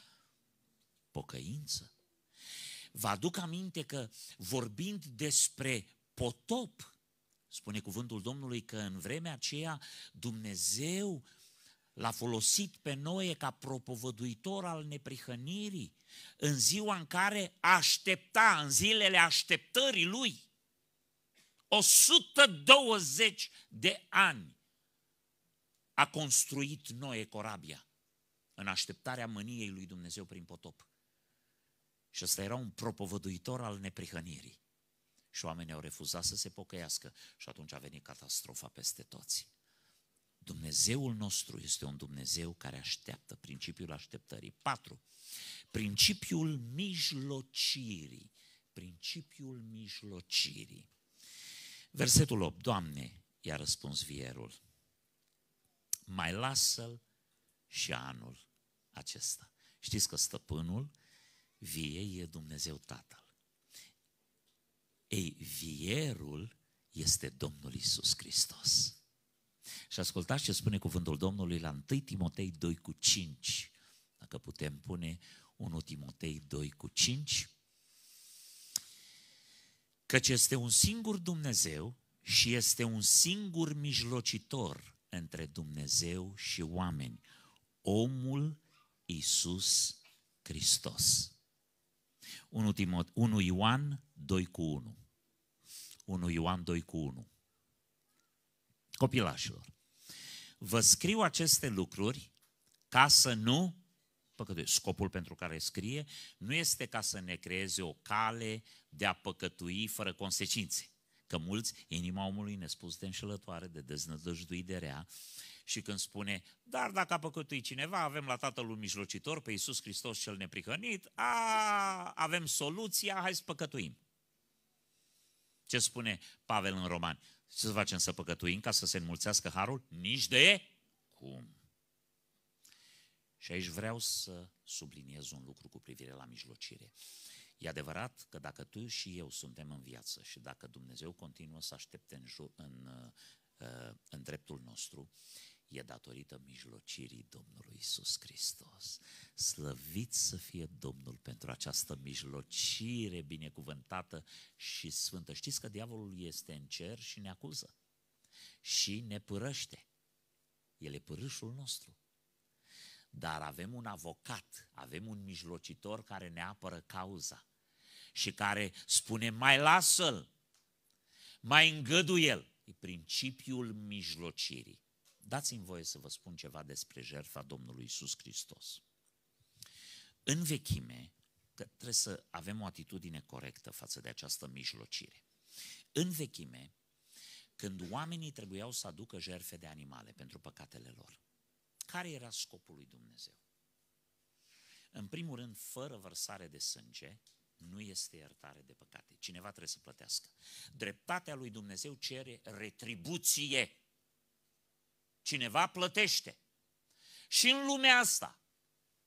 pocăință? Vă aduc aminte că vorbind despre potop, spune cuvântul Domnului că în vremea aceea Dumnezeu l-a folosit pe Noe ca propovăduitor al neprihănirii în ziua în care aștepta, în zilele așteptării lui. 120 de ani a construit Noe corabia în așteptarea mâniei lui Dumnezeu prin potop. Și ăsta era un propovăduitor al neprihănirii. Și oamenii au refuzat să se pocăiască și atunci a venit catastrofa peste toți. Dumnezeul nostru este un Dumnezeu care așteaptă, principiul așteptării. 4. Principiul mijlocirii. Principiul mijlocirii. Versetul 8. Doamne, i-a răspuns vierul, mai lasă-l și anul acesta. Știți că stăpânul vie e Dumnezeu Tatăl. Ei, vierul este Domnul Isus Hristos. Și ascultați ce spune cuvântul Domnului la 1 Timotei 2 cu 5. Dacă putem pune 1 Timotei 2 cu 5. Căci este un singur Dumnezeu și este un singur mijlocitor între Dumnezeu și oameni, omul Isus Hristos. 1, Timot, 1 Ioan 2 cu 1. 1 Ioan 2 cu 1. Copilașilor, vă scriu aceste lucruri ca să nu păcătuiesc. Scopul pentru care scrie nu este ca să ne creeze o cale de a păcătui fără consecințe. Că mulți, inima omului nespus de înșelătoare, de deznădăjduit de rea, și când spune, dar dacă a păcătuit cineva, avem la Tatăl un mijlocitor, pe Iisus Hristos cel neprihănit, a, avem soluția, hai să păcătuim. Ce spune Pavel în Roman? Ce să facem să păcătuim ca să se înmulțească harul? Nici de cum. Și aici vreau să subliniez un lucru cu privire la mijlocire. E adevărat că dacă tu și eu suntem în viață și dacă Dumnezeu continuă să aștepte în, jur, în, uh, uh, în dreptul nostru, e datorită mijlocirii Domnului Isus Hristos. Slăvit să fie Domnul pentru această mijlocire binecuvântată și sfântă. Știți că diavolul este în cer și ne acuză și ne părăște. El e pârâșul nostru. Dar avem un avocat, avem un mijlocitor care ne apără cauza și care spune mai lasă-l, mai îngăduie el, E principiul mijlocirii. Dați-mi voie să vă spun ceva despre jertfa Domnului Isus Hristos. În vechime, că trebuie să avem o atitudine corectă față de această mijlocire. În vechime, când oamenii trebuiau să aducă jerfe de animale pentru păcatele lor, care era scopul lui Dumnezeu? În primul rând, fără vărsare de sânge, nu este iertare de păcate. Cineva trebuie să plătească. Dreptatea lui Dumnezeu cere retribuție. Cineva plătește. Și în lumea asta,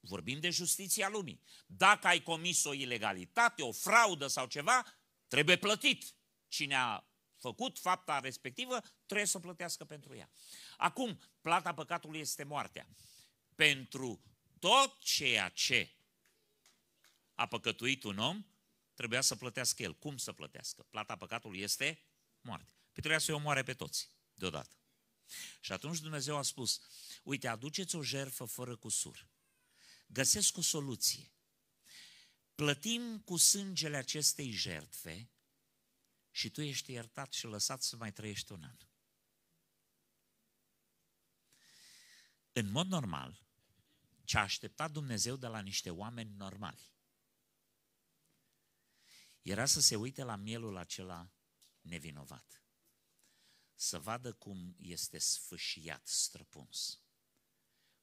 vorbim de justiția lumii, dacă ai comis o ilegalitate, o fraudă sau ceva, trebuie plătit. Cine a făcut fapta respectivă, trebuie să plătească pentru ea. Acum, plata păcatului este moartea. Pentru tot ceea ce a păcătuit un om, trebuia să plătească el. Cum să plătească? Plata păcatului este moarte. Păi trebuia să-i omoare pe toți, deodată. Și atunci Dumnezeu a spus, uite, aduceți o jerfă fără cusur. Găsesc o soluție. Plătim cu sângele acestei jertfe și tu ești iertat și lăsat să mai trăiești un an. În mod normal, ce a așteptat Dumnezeu de la niște oameni normali era să se uite la mielul acela nevinovat, să vadă cum este sfâșiat, străpuns,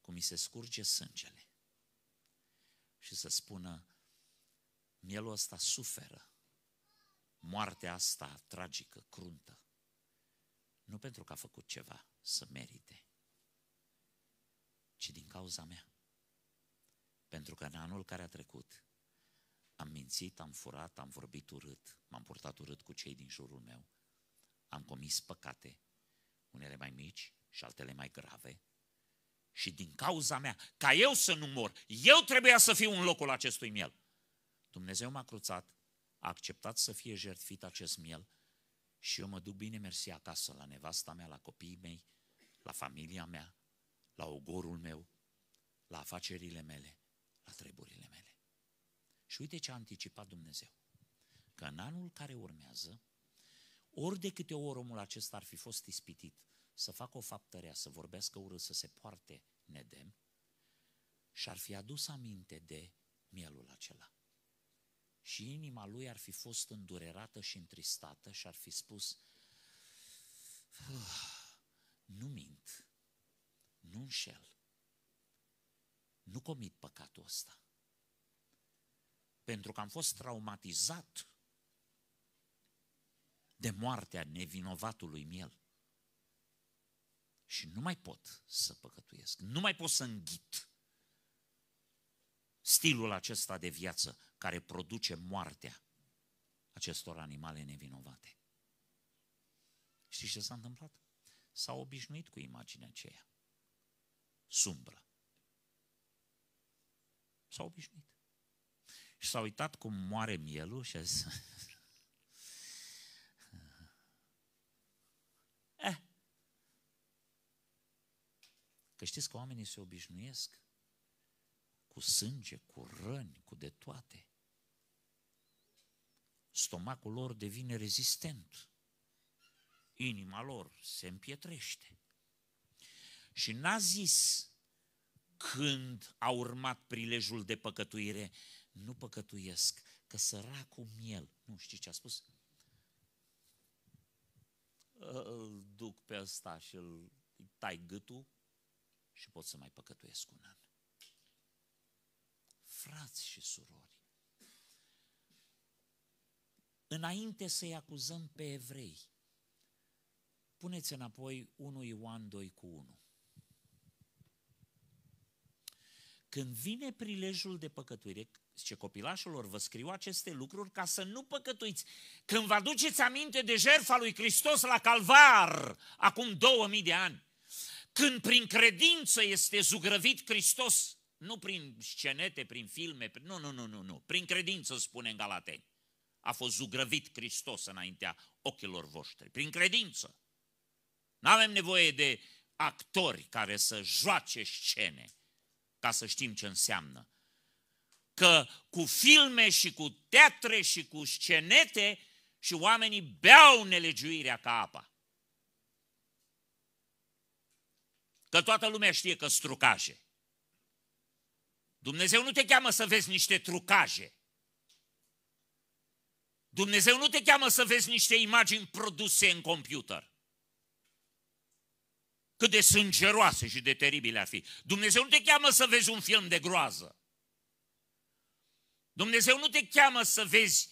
cum îi se scurge sângele și să spună, mielul ăsta suferă, moartea asta tragică, cruntă, nu pentru că a făcut ceva să merite, ci din cauza mea. Pentru că în anul care a trecut, mințit, am furat, am vorbit urât, m-am purtat urât cu cei din jurul meu, am comis păcate, unele mai mici și altele mai grave, și din cauza mea, ca eu să nu mor, eu trebuia să fiu în locul acestui miel. Dumnezeu m-a cruțat, a acceptat să fie jertfit acest miel și eu mă duc bine mersi acasă, la nevasta mea, la copiii mei, la familia mea, la ogorul meu, la afacerile mele, la treburile mele. Și uite ce a anticipat Dumnezeu. Că în anul care urmează, ori de câte ori omul acesta ar fi fost ispitit să facă o faptă rea, să vorbească urât, să se poarte nedem, și-ar fi adus aminte de mielul acela. Și inima lui ar fi fost îndurerată și întristată și ar fi spus, ah, nu mint, nu înșel, nu comit păcatul ăsta pentru că am fost traumatizat de moartea nevinovatului miel. Și nu mai pot să păcătuiesc, nu mai pot să înghit stilul acesta de viață care produce moartea acestor animale nevinovate. Știți ce s-a întâmplat? S-a obișnuit cu imaginea aceea. Sumbră. S-a obișnuit. Și s-a uitat cum moare mielul și a zis... eh. Că știți că oamenii se obișnuiesc cu sânge, cu răni, cu de toate. Stomacul lor devine rezistent. Inima lor se împietrește. Și n-a zis când a urmat prilejul de păcătuire, nu păcătuiesc, că săracul miel, nu știi ce a spus? Îl duc pe ăsta și îl tai gâtul și pot să mai păcătuiesc un an. Frați și surori, înainte să-i acuzăm pe evrei, puneți înapoi 1 Ioan 2 cu 1. Când vine prilejul de păcătuire, Zice, copilașilor, vă scriu aceste lucruri ca să nu păcătuiți. Când vă aduceți aminte de jertfa lui Hristos la calvar, acum 2000 de ani, când prin credință este zugrăvit Hristos, nu prin scenete, prin filme, prin... nu, nu, nu, nu, nu, prin credință spune în Galateni. A fost zugrăvit Hristos înaintea ochilor voștri, prin credință. Nu avem nevoie de actori care să joace scene ca să știm ce înseamnă că cu filme și cu teatre și cu scenete și oamenii beau nelegiuirea ca apa. Că toată lumea știe că strucaje. Dumnezeu nu te cheamă să vezi niște trucaje. Dumnezeu nu te cheamă să vezi niște imagini produse în computer. Cât de sângeroase și de teribile ar fi. Dumnezeu nu te cheamă să vezi un film de groază. Dumnezeu nu te cheamă să vezi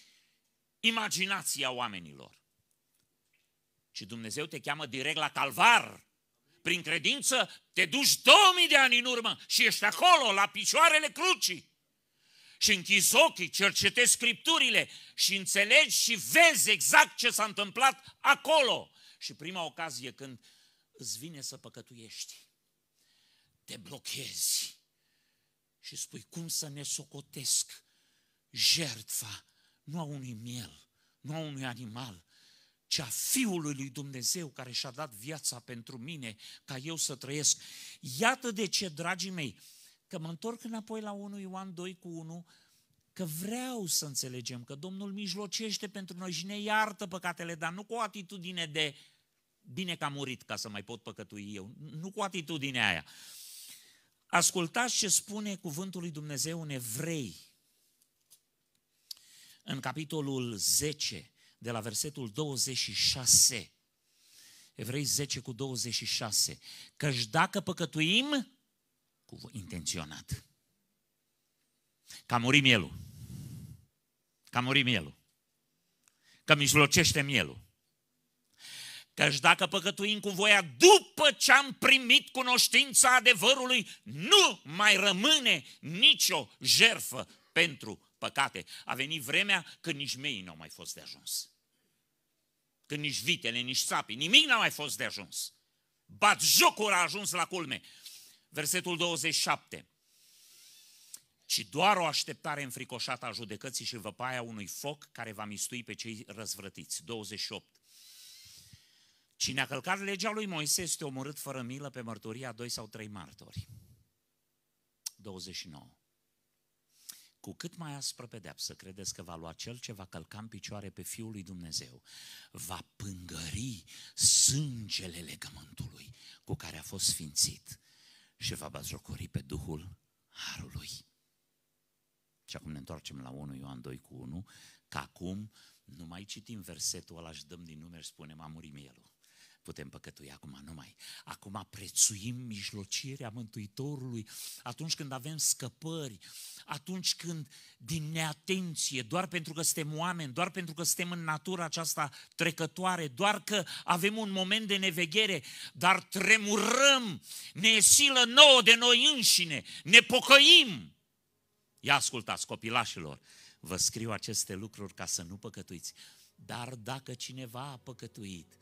imaginația oamenilor, ci Dumnezeu te cheamă direct la calvar. Prin credință te duci 2000 de ani în urmă și ești acolo, la picioarele crucii. Și închizi ochii, cercetezi scripturile și înțelegi și vezi exact ce s-a întâmplat acolo. Și prima ocazie când îți vine să păcătuiești, te blochezi și spui cum să ne socotesc jertfa nu a unui miel, nu a unui animal, ci a Fiului lui Dumnezeu care și-a dat viața pentru mine ca eu să trăiesc. Iată de ce, dragii mei, că mă întorc înapoi la 1 Ioan 2 cu 1, că vreau să înțelegem că Domnul mijlocește pentru noi și ne iartă păcatele, dar nu cu o atitudine de bine că a murit ca să mai pot păcătui eu, nu cu atitudinea aia. Ascultați ce spune cuvântul lui Dumnezeu în Evrei, în capitolul 10, de la versetul 26. Evrei 10 cu 26. Căci dacă păcătuim, cu intenționat. Că murim murit Ca Că a Că mijlocește mielul. Căci dacă păcătuim cu voia după ce am primit cunoștința adevărului, nu mai rămâne nicio jerfă pentru păcate. A venit vremea când nici meii nu au mai fost de ajuns. Când nici vitele, nici sapii, nimic n-a mai fost de ajuns. Bat jocul a ajuns la culme. Versetul 27 ci doar o așteptare înfricoșată a judecății și văpaia unui foc care va mistui pe cei răzvrătiți. 28. Cine a călcat legea lui Moise este omorât fără milă pe mărturia a doi sau trei martori. 29 cu cât mai aspră pedeapsă credeți că va lua cel ce va călca în picioare pe Fiul lui Dumnezeu, va pângări sângele legământului cu care a fost sfințit și va bazocori pe Duhul Harului. Și acum ne întoarcem la 1 Ioan 2 cu 1, că acum nu mai citim versetul ăla și dăm din numeri și spunem a murit mielul putem păcătui acum numai. Acum prețuim mijlocirea Mântuitorului atunci când avem scăpări, atunci când din neatenție, doar pentru că suntem oameni, doar pentru că suntem în natura aceasta trecătoare, doar că avem un moment de neveghere, dar tremurăm, ne silă nouă de noi înșine, ne pocăim. Ia ascultați, copilașilor, vă scriu aceste lucruri ca să nu păcătuiți. Dar dacă cineva a păcătuit,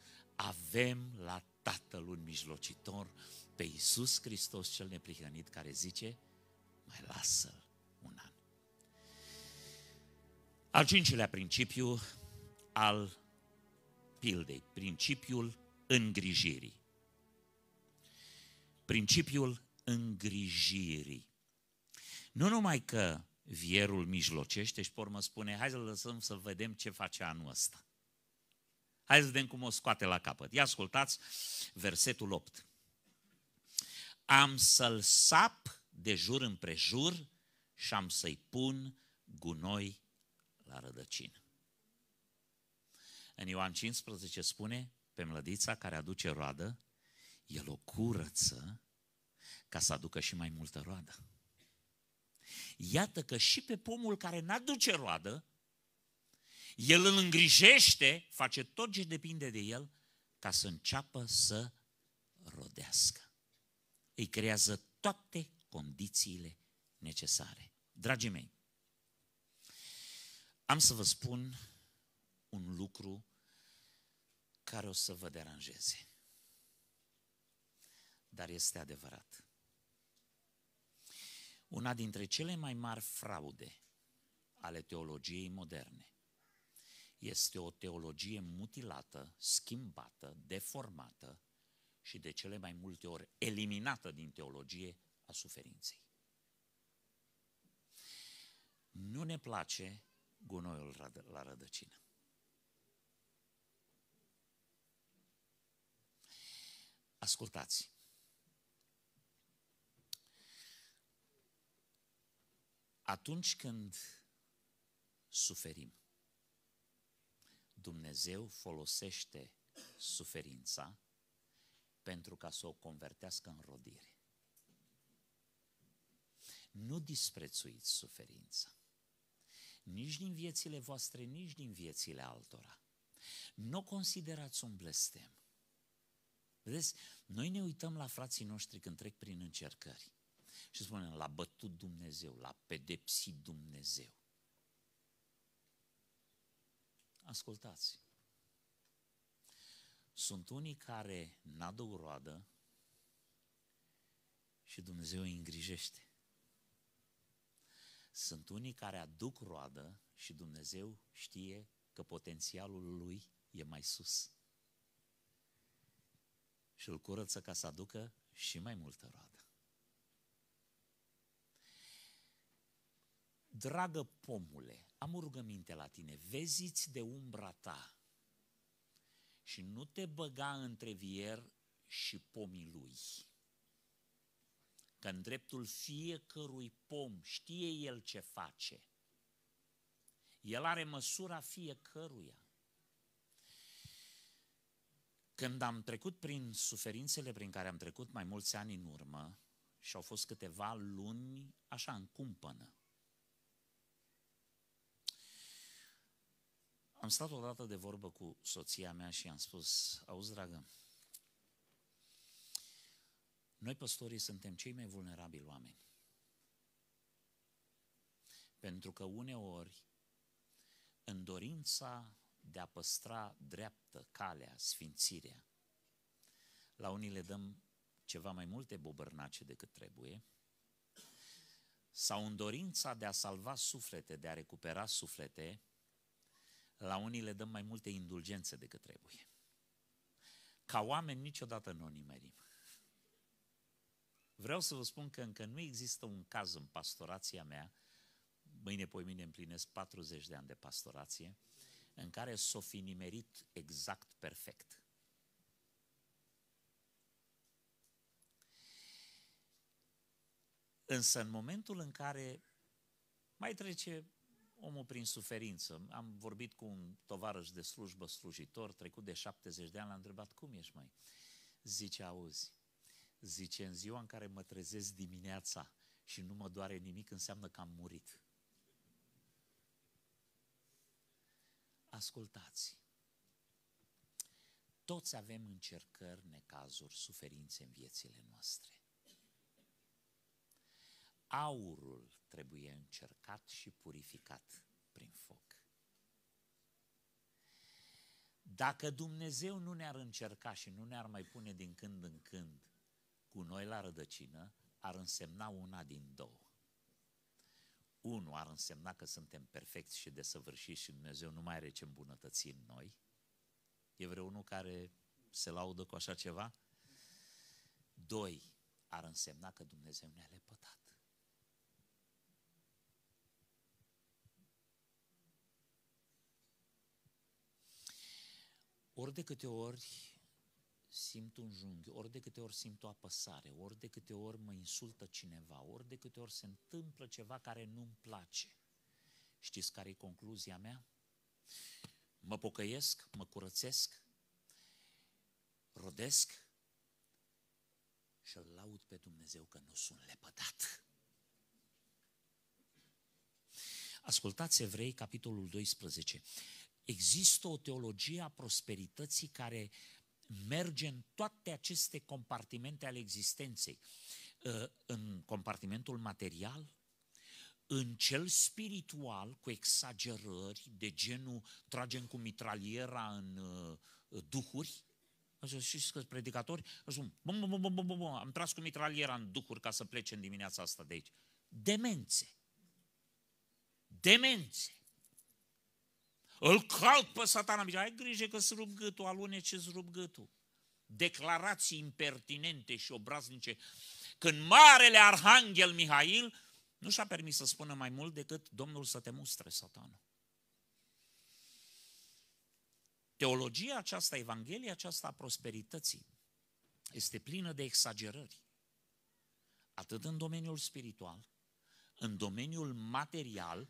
avem la Tatăl un mijlocitor, pe Iisus Hristos cel neprihănit, care zice, mai lasă-l un an. Al cincilea principiu al pildei, principiul îngrijirii. Principiul îngrijirii. Nu numai că vierul mijlocește și pe urmă spune, hai să lăsăm să vedem ce face anul ăsta. Hai să vedem cum o scoate la capăt. Ia ascultați versetul 8. Am să-l sap de jur împrejur și am să-i pun gunoi la rădăcină. În Ioan 15 spune, pe mlădița care aduce roadă, el o curăță ca să aducă și mai multă roadă. Iată că și pe pomul care n-aduce roadă, el îl îngrijește, face tot ce depinde de el ca să înceapă să rodească. Îi creează toate condițiile necesare. Dragii mei, am să vă spun un lucru care o să vă deranjeze. Dar este adevărat. Una dintre cele mai mari fraude ale teologiei moderne este o teologie mutilată, schimbată, deformată și de cele mai multe ori eliminată din teologie a suferinței. Nu ne place gunoiul la rădăcină. Ascultați. Atunci când suferim, Dumnezeu folosește suferința pentru ca să o convertească în rodire. Nu disprețuiți suferința. Nici din viețile voastre, nici din viețile altora. Nu o considerați un blestem. Vedeți, noi ne uităm la frații noștri când trec prin încercări și spunem, l-a bătut Dumnezeu, l-a pedepsit Dumnezeu ascultați. Sunt unii care n-adău roadă și Dumnezeu îi îngrijește. Sunt unii care aduc roadă și Dumnezeu știe că potențialul lui e mai sus. Și îl curăță ca să aducă și mai multă roadă. Dragă pomule, am o rugăminte la tine, veziți de umbra ta și nu te băga între vier și pomii lui. Că în dreptul fiecărui pom știe el ce face. El are măsura fiecăruia. Când am trecut prin suferințele prin care am trecut mai mulți ani în urmă, și au fost câteva luni așa în cumpănă, Am stat odată de vorbă cu soția mea și am spus, auzi, dragă, noi păstorii suntem cei mai vulnerabili oameni. Pentru că uneori, în dorința de a păstra dreaptă calea, sfințirea, la unii le dăm ceva mai multe bobărnace decât trebuie, sau în dorința de a salva suflete, de a recupera suflete, la unii le dăm mai multe indulgențe decât trebuie. Ca oameni niciodată nu o nimerim. Vreau să vă spun că încă nu există un caz în pastorația mea, mâine poi mine împlinesc 40 de ani de pastorație, în care s-o fi nimerit exact perfect. Însă în momentul în care mai trece omul prin suferință. Am vorbit cu un tovarăș de slujbă, slujitor, trecut de 70 de ani, l-am întrebat, cum ești mai? Zice, auzi, zice, în ziua în care mă trezesc dimineața și nu mă doare nimic, înseamnă că am murit. Ascultați, toți avem încercări, necazuri, suferințe în viețile noastre. Aurul trebuie încercat și purificat prin foc. Dacă Dumnezeu nu ne-ar încerca și nu ne-ar mai pune din când în când cu noi la rădăcină, ar însemna una din două. Unu, ar însemna că suntem perfecți și desăvârșiți și Dumnezeu nu mai are ce îmbunătăți în noi. E vreunul care se laudă cu așa ceva? Doi, ar însemna că Dumnezeu ne-a lepădat. Ori de câte ori simt un junghi, ori de câte ori simt o apăsare, ori de câte ori mă insultă cineva, ori de câte ori se întâmplă ceva care nu-mi place. Știți care e concluzia mea? Mă pocăiesc, mă curățesc, rodesc și îl laud pe Dumnezeu că nu sunt lepădat. Ascultați Evrei, capitolul 12. Există o teologie a prosperității care merge în toate aceste compartimente ale existenței. Ă, în compartimentul material, în cel spiritual, cu exagerări de genul tragem cu mitraliera în ă, duhuri, și că predicatori am tras cu mitraliera în duhuri ca să plece în dimineața asta de aici. Demențe. Demențe. Îl calc pe satana, Mi-a, ai grijă că îți rup gâtul, alunece îți rup gâtul. Declarații impertinente și obraznice. Când Marele Arhanghel Mihail nu și-a permis să spună mai mult decât Domnul să te mustre, satana. Teologia aceasta, Evanghelia aceasta a prosperității este plină de exagerări. Atât în domeniul spiritual, în domeniul material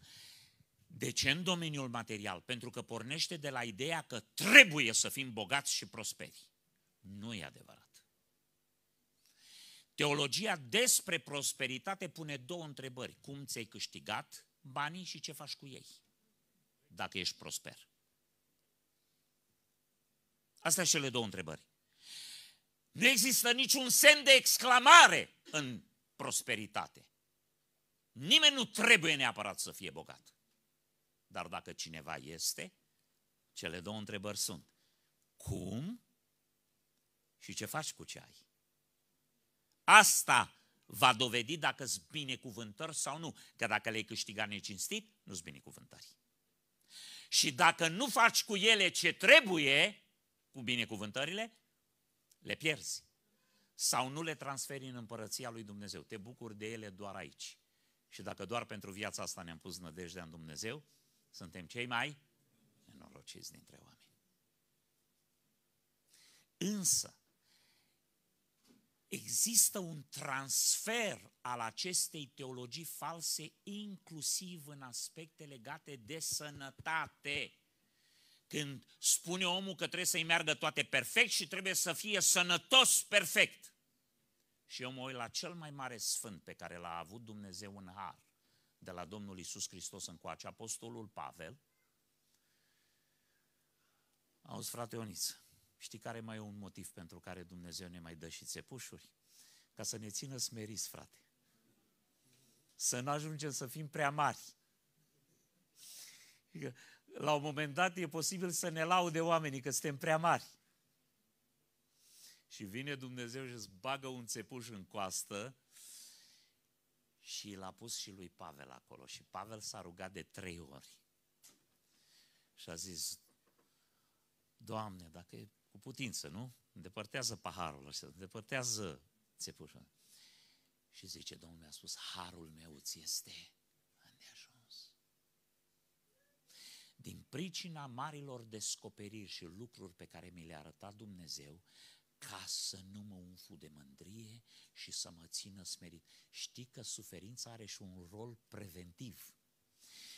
de ce în domeniul material? Pentru că pornește de la ideea că trebuie să fim bogați și prosperi. Nu e adevărat. Teologia despre prosperitate pune două întrebări. Cum ți-ai câștigat banii și ce faci cu ei? Dacă ești prosper. Astea sunt cele două întrebări. Nu există niciun semn de exclamare în prosperitate. Nimeni nu trebuie neapărat să fie bogat. Dar dacă cineva este, cele două întrebări sunt, cum și ce faci cu ce ai? Asta va dovedi dacă îți binecuvântări sau nu. Că dacă le-ai câștigat necinstit, nu-ți binecuvântări. Și dacă nu faci cu ele ce trebuie, cu binecuvântările, le pierzi. Sau nu le transferi în împărăția lui Dumnezeu. Te bucuri de ele doar aici. Și dacă doar pentru viața asta ne-am pus nădejdea în Dumnezeu, suntem cei mai nenorociți dintre oameni. Însă, există un transfer al acestei teologii false inclusiv în aspecte legate de sănătate. Când spune omul că trebuie să-i meargă toate perfect și trebuie să fie sănătos perfect. Și eu mă uit la cel mai mare sfânt pe care l-a avut Dumnezeu în har de la Domnul Isus Hristos încoace, apostolul Pavel, auzi frate Ioniță, știi care mai e un motiv pentru care Dumnezeu ne mai dă și țepușuri? Ca să ne țină smeriți, frate. Să nu ajungem să fim prea mari. Adică, la un moment dat e posibil să ne laude oamenii că suntem prea mari. Și vine Dumnezeu și îți bagă un țepuș în coastă și l-a pus și lui Pavel acolo. Și Pavel s-a rugat de trei ori. Și a zis, Doamne, dacă e cu putință, nu? Îndepărtează paharul ăsta, îndepărtează țepușul. Și zice, Domnul mi-a spus, harul meu ți este îndeajuns. Din pricina marilor descoperiri și lucruri pe care mi le-a arătat Dumnezeu, ca să nu mă umflu de mândrie și să mă țină smerit. Știi că suferința are și un rol preventiv.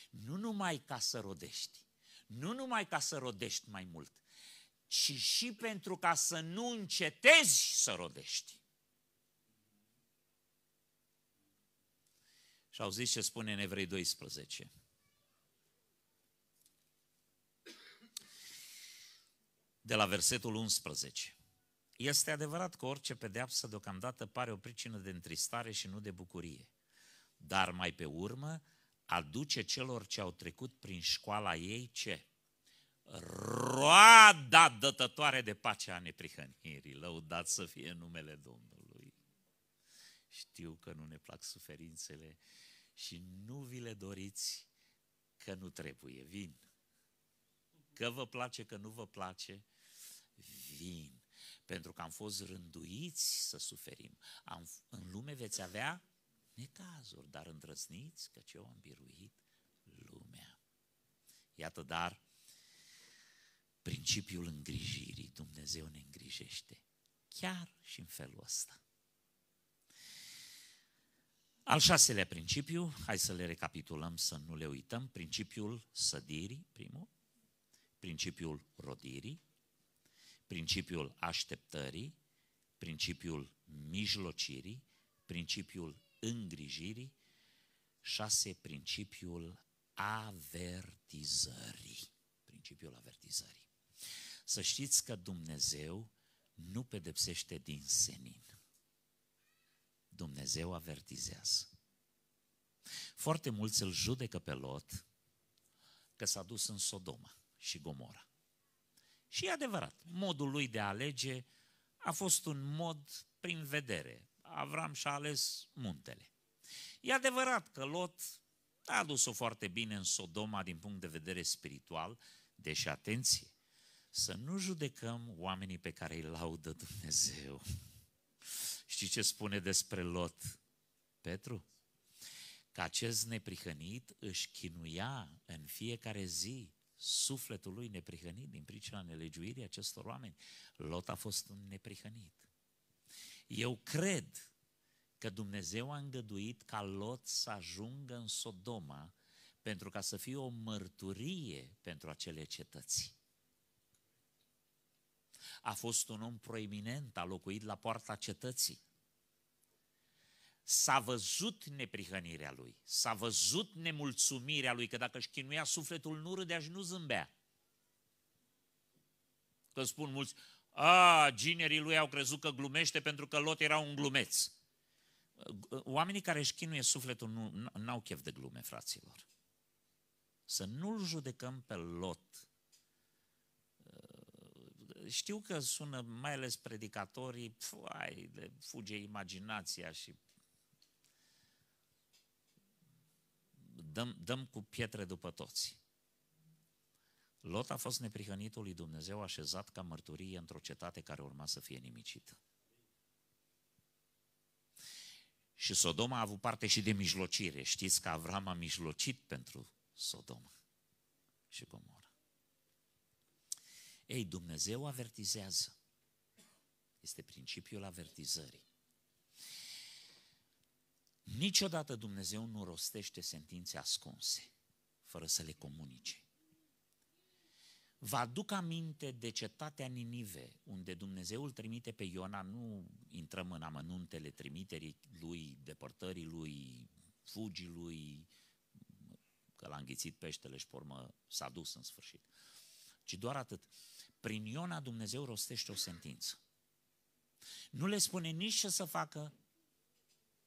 Nu numai ca să rodești, nu numai ca să rodești mai mult, ci și pentru ca să nu încetezi să rodești. Și zis ce spune în Evrei 12. De la versetul 11. Este adevărat că orice pedeapsă deocamdată pare o pricină de întristare și nu de bucurie, dar mai pe urmă aduce celor ce au trecut prin școala ei ce? Roada dătătoare de pace a neprihănirii, lăudat să fie numele Domnului. Știu că nu ne plac suferințele și nu vi le doriți că nu trebuie, vin. Că vă place, că nu vă place, vin pentru că am fost rânduiți să suferim. Am, în lume veți avea necazuri, dar îndrăzniți că eu am biruit lumea. Iată, dar, principiul îngrijirii, Dumnezeu ne îngrijește, chiar și în felul ăsta. Al șaselea principiu, hai să le recapitulăm, să nu le uităm, principiul sădirii, primul, principiul rodirii, principiul așteptării, principiul mijlocirii, principiul îngrijirii, șase, principiul avertizării. Principiul avertizării. Să știți că Dumnezeu nu pedepsește din senin. Dumnezeu avertizează. Foarte mulți îl judecă pe Lot că s-a dus în Sodoma și Gomora. Și e adevărat, modul lui de a alege a fost un mod prin vedere. Avram și-a ales muntele. E adevărat că Lot a dus-o foarte bine în Sodoma din punct de vedere spiritual, deși, atenție, să nu judecăm oamenii pe care îi laudă Dumnezeu. Știi ce spune despre Lot? Petru? Că acest neprihănit își chinuia în fiecare zi sufletul lui neprihănit din pricina nelegiuirii acestor oameni. Lot a fost un neprihănit. Eu cred că Dumnezeu a îngăduit ca Lot să ajungă în Sodoma pentru ca să fie o mărturie pentru acele cetăți. A fost un om proeminent, a locuit la poarta cetății s-a văzut neprihănirea lui, s-a văzut nemulțumirea lui, că dacă își chinuia sufletul, nu râdea și nu zâmbea. Că spun mulți, a, ginerii lui au crezut că glumește pentru că Lot era un glumeț. Oamenii care își chinuie sufletul nu, n-au chef de glume, fraților. Să nu-l judecăm pe Lot. Știu că sună mai ales predicatorii, ai, de fuge imaginația și dăm, dăm cu pietre după toți. Lot a fost neprihănitul lui Dumnezeu așezat ca mărturie într-o cetate care urma să fie nimicită. Și Sodoma a avut parte și de mijlocire. Știți că Avram a mijlocit pentru Sodoma și Gomor. Ei, Dumnezeu avertizează. Este principiul avertizării. Niciodată Dumnezeu nu rostește sentințe ascunse, fără să le comunice. Vă aduc aminte de cetatea Ninive, unde Dumnezeu îl trimite pe Iona, nu intrăm în amănuntele trimiterii lui, depărtării lui, fugii lui, că l-a înghițit peștele și pe urmă s-a dus în sfârșit. Ci doar atât. Prin Iona Dumnezeu rostește o sentință. Nu le spune nici ce să facă,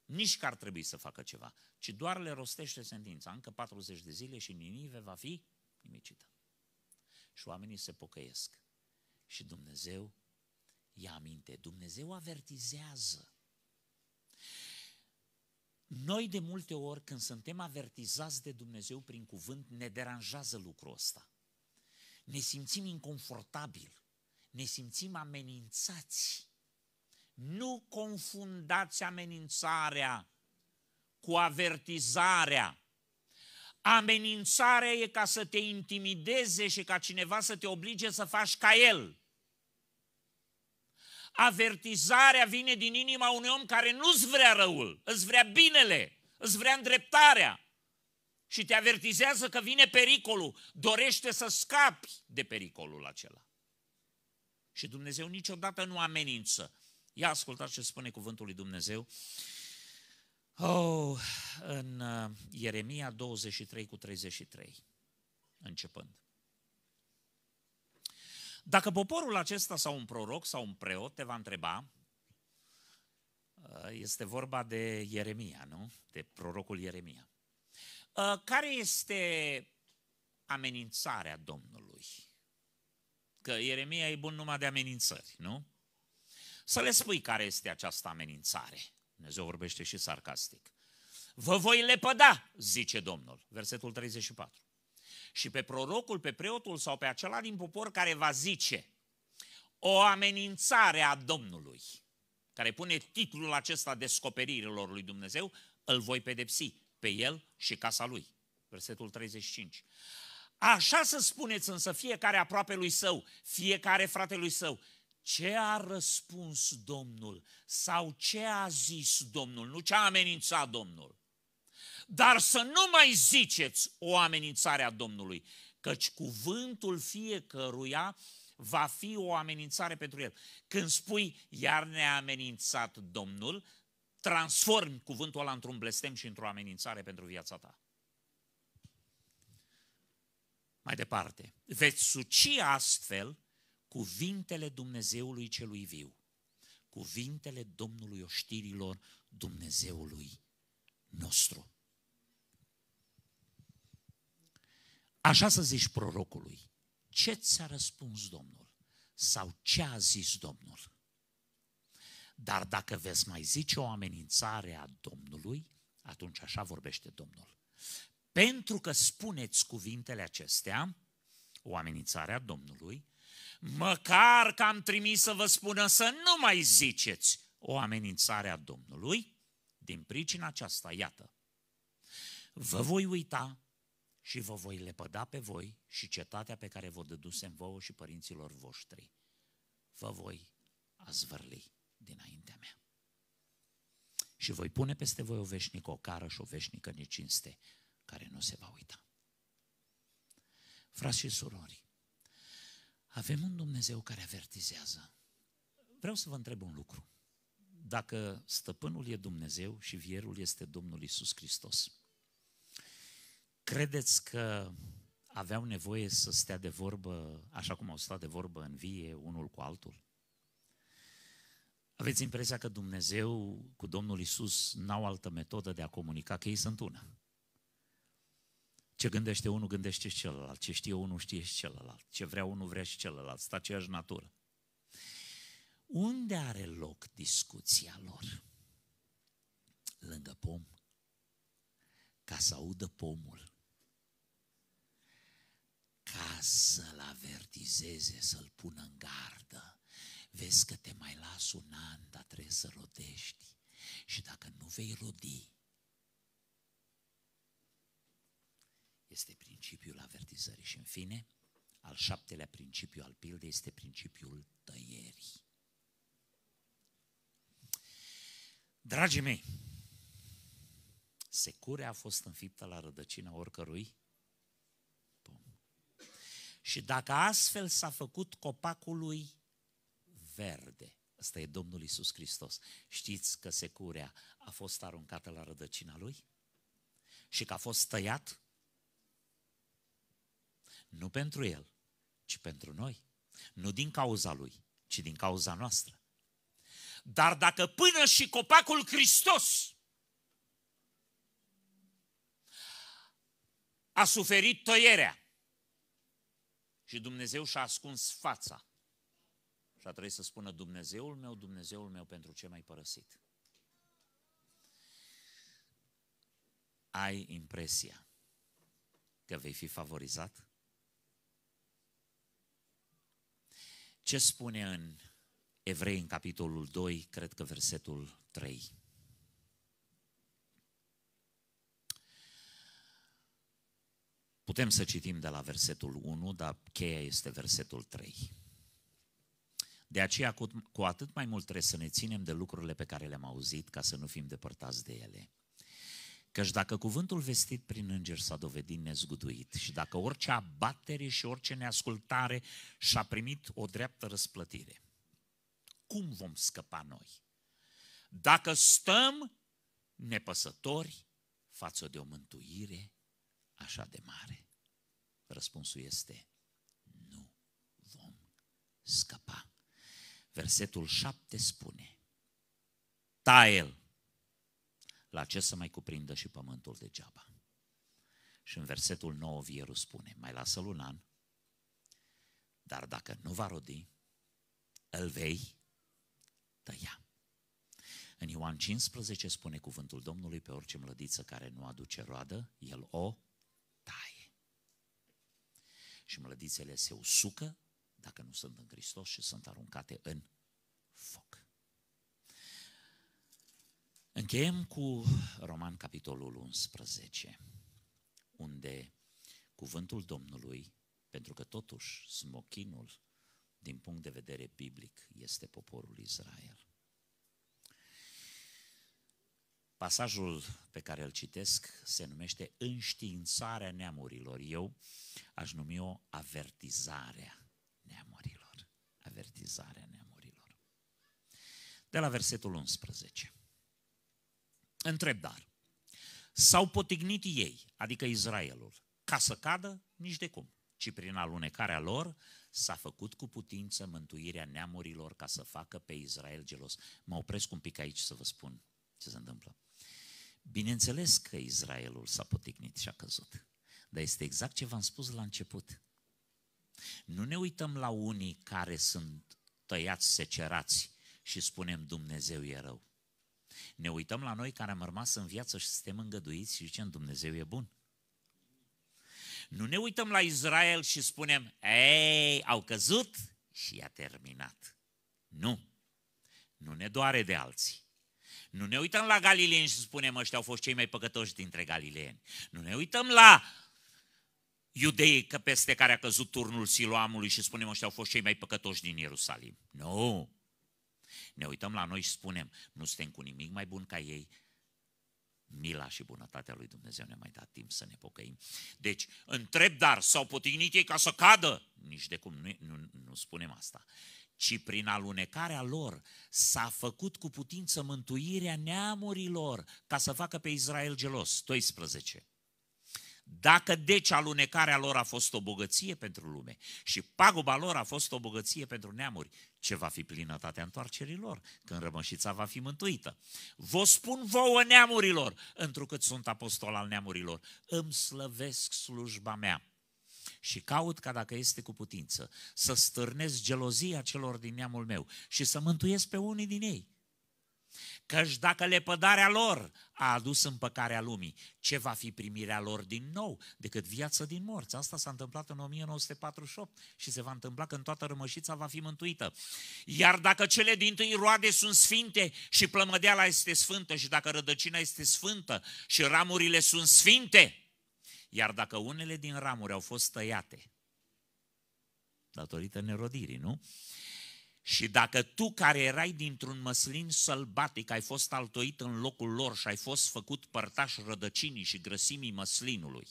nici că ar trebui să facă ceva, ci doar le rostește sentința. Încă 40 de zile și Ninive va fi nimicită. Și oamenii se pocăiesc. Și Dumnezeu ia aminte. Dumnezeu avertizează. Noi de multe ori când suntem avertizați de Dumnezeu prin cuvânt, ne deranjează lucrul ăsta. Ne simțim inconfortabil, ne simțim amenințați nu confundați amenințarea cu avertizarea. Amenințarea e ca să te intimideze și ca cineva să te oblige să faci ca el. Avertizarea vine din inima unui om care nu-ți vrea răul, îți vrea binele, îți vrea îndreptarea și te avertizează că vine pericolul, dorește să scapi de pericolul acela. Și Dumnezeu niciodată nu amenință. Ia ascultați ce spune cuvântul lui Dumnezeu oh, în uh, Ieremia 23 cu 33, începând. Dacă poporul acesta sau un proroc sau un preot te va întreba, uh, este vorba de Ieremia, nu? De prorocul Ieremia. Uh, care este amenințarea Domnului? Că Ieremia e bun numai de amenințări, nu? să le spui care este această amenințare. Dumnezeu vorbește și sarcastic. Vă voi lepăda, zice Domnul, versetul 34. Și pe prorocul, pe preotul sau pe acela din popor care va zice o amenințare a Domnului, care pune titlul acesta descoperirilor lui Dumnezeu, îl voi pedepsi pe el și casa lui. Versetul 35. Așa să spuneți însă fiecare aproape lui său, fiecare fratelui său, ce a răspuns Domnul sau ce a zis Domnul, nu ce a amenințat Domnul. Dar să nu mai ziceți o amenințare a Domnului, căci cuvântul fiecăruia va fi o amenințare pentru el. Când spui, iar ne-a amenințat Domnul, transformi cuvântul ăla într-un blestem și într-o amenințare pentru viața ta. Mai departe, veți suci astfel cuvintele Dumnezeului celui viu, cuvintele Domnului oștirilor, Dumnezeului nostru. Așa să zici prorocului, ce ți-a răspuns Domnul? Sau ce a zis Domnul? Dar dacă veți mai zice o amenințare a Domnului, atunci așa vorbește Domnul. Pentru că spuneți cuvintele acestea, o amenințare a Domnului, măcar că am trimis să vă spună să nu mai ziceți o amenințare a Domnului, din pricina aceasta, iată, vă voi uita și vă voi lepăda pe voi și cetatea pe care vă dădusem vouă și părinților voștri. Vă voi azvârli dinaintea mea. Și voi pune peste voi o veșnică ocară și o veșnică necinste care nu se va uita. Frați și surori, avem un Dumnezeu care avertizează. Vreau să vă întreb un lucru. Dacă stăpânul e Dumnezeu și vierul este Domnul Isus Hristos, credeți că aveau nevoie să stea de vorbă așa cum au stat de vorbă în vie unul cu altul? Aveți impresia că Dumnezeu cu Domnul Isus n-au altă metodă de a comunica, că ei sunt una. Ce gândește unul, gândește și celălalt. Ce știe unul, știe și celălalt. Ce vrea unul, vrea și celălalt. Sunt aceeași natură. Unde are loc discuția lor? Lângă pom. Ca să audă pomul. Ca să-l avertizeze, să-l pună în gardă. Vezi că te mai las un an, dar trebuie să rodești. Și dacă nu vei rodi, este principiul avertizării. Și în fine, al șaptelea principiu al pildei este principiul tăierii. Dragii mei, securea a fost înfiptă la rădăcina oricărui pom. Și dacă astfel s-a făcut copacului verde, ăsta e Domnul Isus Hristos, știți că securea a fost aruncată la rădăcina lui? Și că a fost tăiat nu pentru el, ci pentru noi. Nu din cauza lui, ci din cauza noastră. Dar dacă până și copacul Hristos a suferit tăierea și Dumnezeu și-a ascuns fața și a trebuit să spună Dumnezeul meu, Dumnezeul meu, pentru ce m-ai părăsit? Ai impresia că vei fi favorizat? Ce spune în Evrei, în capitolul 2, cred că versetul 3? Putem să citim de la versetul 1, dar cheia este versetul 3. De aceea, cu atât mai mult trebuie să ne ținem de lucrurile pe care le-am auzit, ca să nu fim depărtați de ele. Căci dacă cuvântul vestit prin înger s-a dovedit nezguduit și dacă orice abatere și orice neascultare și-a primit o dreaptă răsplătire, cum vom scăpa noi? Dacă stăm nepăsători față de o mântuire așa de mare? Răspunsul este nu vom scăpa. Versetul 7 spune, Tael, la ce să mai cuprindă și pământul degeaba. Și în versetul 9 Vieru spune, mai lasă-l un an, dar dacă nu va rodi, îl vei tăia. În Ioan 15 spune cuvântul Domnului, pe orice mlădiță care nu aduce roadă, el o taie. Și mlădițele se usucă dacă nu sunt în Hristos și sunt aruncate în foc. Încheiem cu Roman capitolul 11, unde cuvântul Domnului, pentru că totuși smochinul, din punct de vedere biblic, este poporul Israel. Pasajul pe care îl citesc se numește Înștiințarea neamurilor. Eu aș numi-o avertizarea neamurilor. Avertizarea neamurilor. De la versetul 11. Întreb dar, s-au potignit ei, adică Israelul, ca să cadă? Nici de cum. Ci prin alunecarea lor s-a făcut cu putință mântuirea neamurilor ca să facă pe Israel gelos. Mă opresc un pic aici să vă spun ce se întâmplă. Bineînțeles că Israelul s-a potignit și a căzut. Dar este exact ce v-am spus la început. Nu ne uităm la unii care sunt tăiați, secerați și spunem Dumnezeu e rău. Ne uităm la noi care am rămas în viață și suntem îngăduiți și zicem Dumnezeu e bun. Nu ne uităm la Israel și spunem, ei, au căzut și i-a terminat. Nu. Nu ne doare de alții. Nu ne uităm la galileeni și spunem, ăștia au fost cei mai păcătoși dintre galileeni. Nu ne uităm la iudeii că peste care a căzut turnul Siloamului și spunem, ăștia au fost cei mai păcătoși din Ierusalim. Nu ne uităm la noi și spunem, nu suntem cu nimic mai bun ca ei, mila și bunătatea lui Dumnezeu ne mai dat timp să ne pocăim. Deci, întreb dar, s-au potignit ei ca să cadă? Nici de cum, nu, nu, nu spunem asta. Ci prin alunecarea lor s-a făcut cu putință mântuirea neamurilor ca să facă pe Israel gelos. 12. Dacă deci alunecarea lor a fost o bogăție pentru lume și paguba lor a fost o bogăție pentru neamuri, ce va fi plinătatea lor, când rămășița va fi mântuită. Vă spun vouă neamurilor, întrucât sunt apostol al neamurilor, îmi slăvesc slujba mea și caut ca dacă este cu putință să stârnesc gelozia celor din neamul meu și să mântuiesc pe unii din ei căci dacă lepădarea lor a adus împăcarea lumii, ce va fi primirea lor din nou decât viață din morți? Asta s-a întâmplat în 1948 și se va întâmpla când toată rămășița va fi mântuită. Iar dacă cele din tâi roade sunt sfinte și plămădeala este sfântă și dacă rădăcina este sfântă și ramurile sunt sfinte, iar dacă unele din ramuri au fost tăiate, datorită nerodirii, nu? Și dacă tu care erai dintr-un măslin sălbatic, ai fost altoit în locul lor și ai fost făcut părtaș rădăcinii și grăsimii măslinului,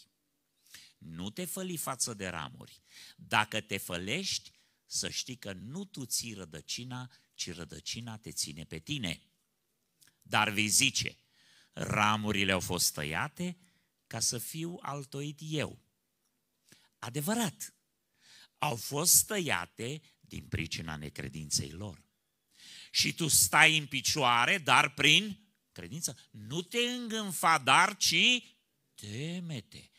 nu te făli față de ramuri. Dacă te fălești, să știi că nu tu ții rădăcina, ci rădăcina te ține pe tine. Dar vei zice, ramurile au fost tăiate ca să fiu altoit eu. Adevărat, au fost tăiate din pricina necredinței lor. Și tu stai în picioare, dar prin credință. Nu te îngânfa, dar, ci temete.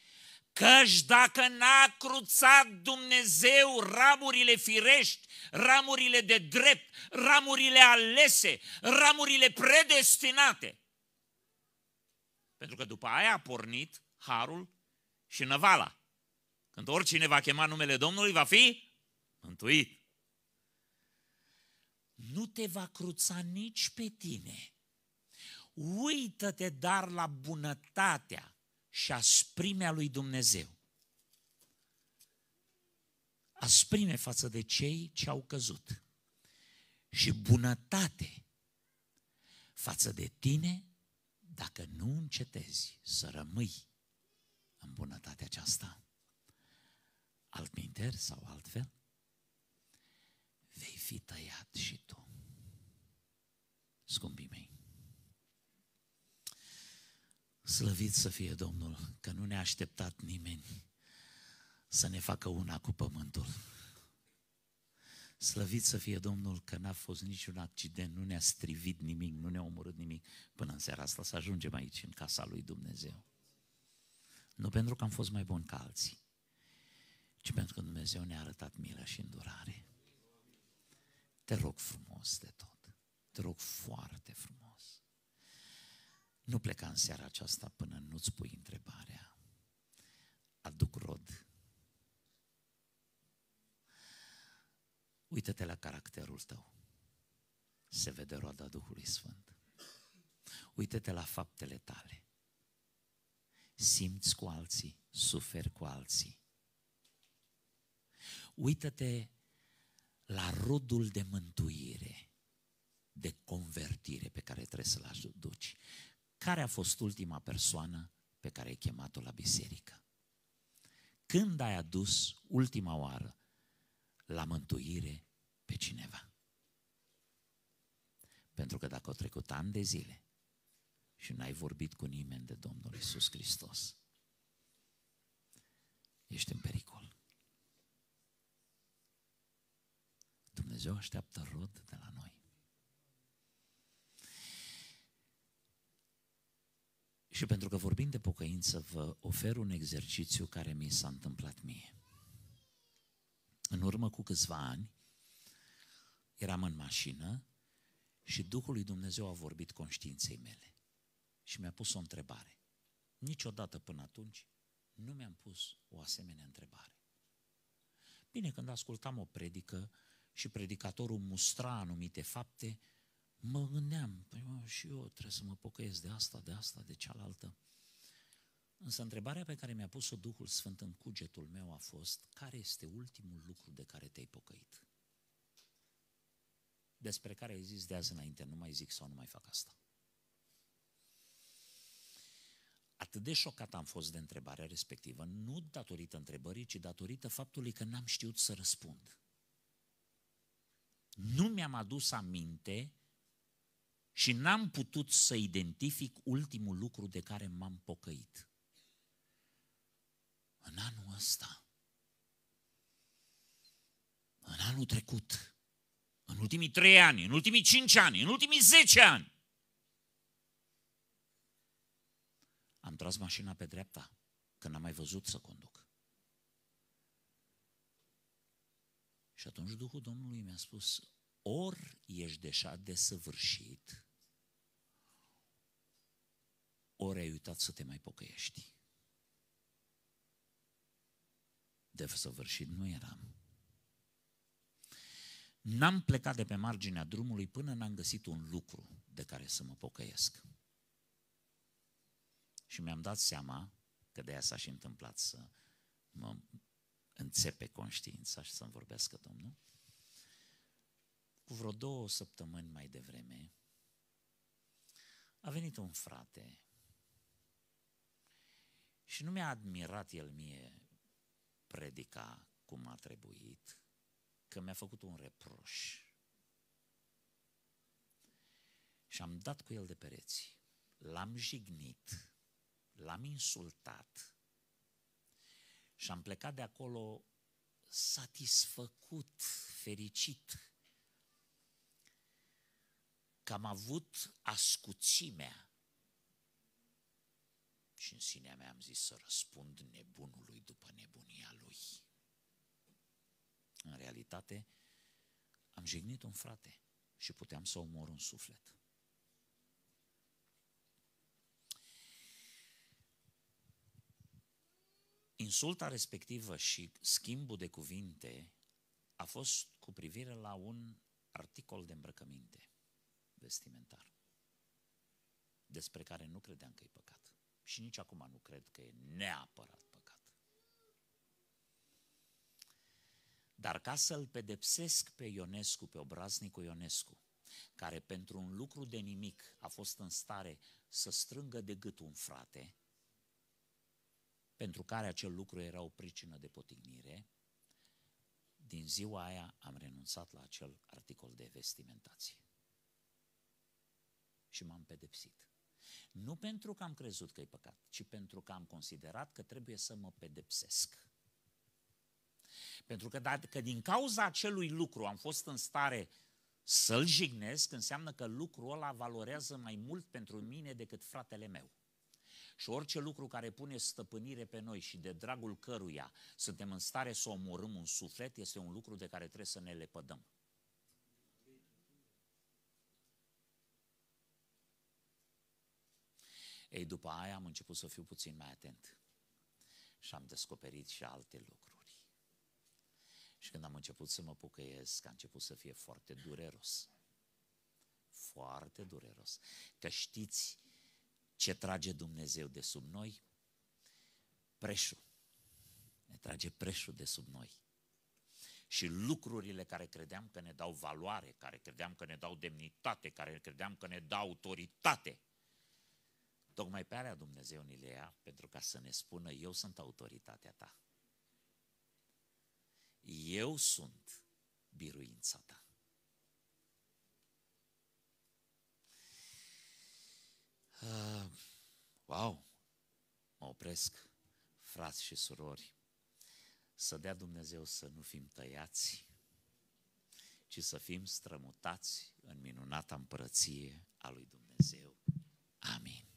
Căci dacă n-a cruțat Dumnezeu ramurile firești, ramurile de drept, ramurile alese, ramurile predestinate. Pentru că după aia a pornit harul și năvala. Când oricine va chema numele Domnului, va fi mântuit nu te va cruța nici pe tine. Uită-te dar la bunătatea și asprimea lui Dumnezeu. Asprime față de cei ce au căzut și bunătate față de tine dacă nu încetezi să rămâi în bunătatea aceasta. Altminteri sau altfel, vei fi tăiat și tu scumpii mei. Slăvit să fie Domnul, că nu ne-a așteptat nimeni să ne facă una cu pământul. Slăvit să fie Domnul că n-a fost niciun accident, nu ne-a strivit nimic, nu ne-a omorât nimic până în seara asta să ajungem aici, în casa lui Dumnezeu. Nu pentru că am fost mai buni ca alții, ci pentru că Dumnezeu ne-a arătat milă și îndurare. Te rog frumos de tot te rog foarte frumos, nu pleca în seara aceasta până nu-ți pui întrebarea. Aduc rod. Uită-te la caracterul tău. Se vede roada Duhului Sfânt. Uită-te la faptele tale. Simți cu alții, suferi cu alții. Uită-te la rodul de mântuire de convertire pe care trebuie să-l aduci. Care a fost ultima persoană pe care ai chemat-o la biserică? Când ai adus ultima oară la mântuire pe cineva? Pentru că dacă au trecut ani de zile și n-ai vorbit cu nimeni de Domnul Isus Hristos, ești în pericol. Dumnezeu așteaptă rod de la noi. Și pentru că vorbim de pocăință, vă ofer un exercițiu care mi s-a întâmplat mie. În urmă cu câțiva ani, eram în mașină și Duhul lui Dumnezeu a vorbit conștiinței mele și mi-a pus o întrebare. Niciodată până atunci nu mi-am pus o asemenea întrebare. Bine, când ascultam o predică și predicatorul mustra anumite fapte, mă gândeam, păi mă, și eu trebuie să mă pocăiesc de asta, de asta, de cealaltă. Însă întrebarea pe care mi-a pus-o Duhul Sfânt în cugetul meu a fost, care este ultimul lucru de care te-ai pocăit? Despre care ai zis de azi înainte, nu mai zic sau nu mai fac asta. Atât de șocat am fost de întrebarea respectivă, nu datorită întrebării, ci datorită faptului că n-am știut să răspund. Nu mi-am adus aminte și n-am putut să identific ultimul lucru de care m-am pocăit. În anul ăsta, în anul trecut, în ultimii trei ani, în ultimii cinci ani, în ultimii zece ani, am tras mașina pe dreapta, că n-am mai văzut să conduc. Și atunci Duhul Domnului mi-a spus, ori ești deja desăvârșit, ori ai uitat să te mai pocăiești. săvârșit nu eram. N-am plecat de pe marginea drumului până n-am găsit un lucru de care să mă pocăiesc. Și mi-am dat seama că de aia s-a și întâmplat să mă înțepe conștiința și să-mi vorbească Domnul cu vreo două săptămâni mai devreme, a venit un frate și nu mi-a admirat el mie predica cum a trebuit, că mi-a făcut un reproș. Și am dat cu el de pereți. L-am jignit, l-am insultat și am plecat de acolo satisfăcut, fericit că am avut ascuțimea și în sinea mea am zis să răspund nebunului după nebunia lui. În realitate, am jignit un frate și puteam să omor un suflet. Insulta respectivă și schimbul de cuvinte a fost cu privire la un articol de îmbrăcăminte vestimentar, despre care nu credeam că e păcat. Și nici acum nu cred că e neapărat păcat. Dar ca să-l pedepsesc pe Ionescu, pe obraznicul Ionescu, care pentru un lucru de nimic a fost în stare să strângă de gât un frate, pentru care acel lucru era o pricină de potignire, din ziua aia am renunțat la acel articol de vestimentație și m-am pedepsit. Nu pentru că am crezut că e păcat, ci pentru că am considerat că trebuie să mă pedepsesc. Pentru că dacă din cauza acelui lucru am fost în stare să-l jignesc, înseamnă că lucrul ăla valorează mai mult pentru mine decât fratele meu. Și orice lucru care pune stăpânire pe noi și de dragul căruia suntem în stare să omorâm un suflet, este un lucru de care trebuie să ne lepădăm. Ei, după aia am început să fiu puțin mai atent și am descoperit și alte lucruri. Și când am început să mă pucăiesc, a început să fie foarte dureros. Foarte dureros. Că știți ce trage Dumnezeu de sub noi? Preșul. Ne trage preșul de sub noi. Și lucrurile care credeam că ne dau valoare, care credeam că ne dau demnitate, care credeam că ne dau autoritate – Tocmai pe alea Dumnezeu ni le ia pentru ca să ne spună, eu sunt autoritatea ta. Eu sunt biruința ta. Uh, wow! Mă opresc, frați și surori, să dea Dumnezeu să nu fim tăiați, ci să fim strămutați în minunata împărăție a lui Dumnezeu. Amin.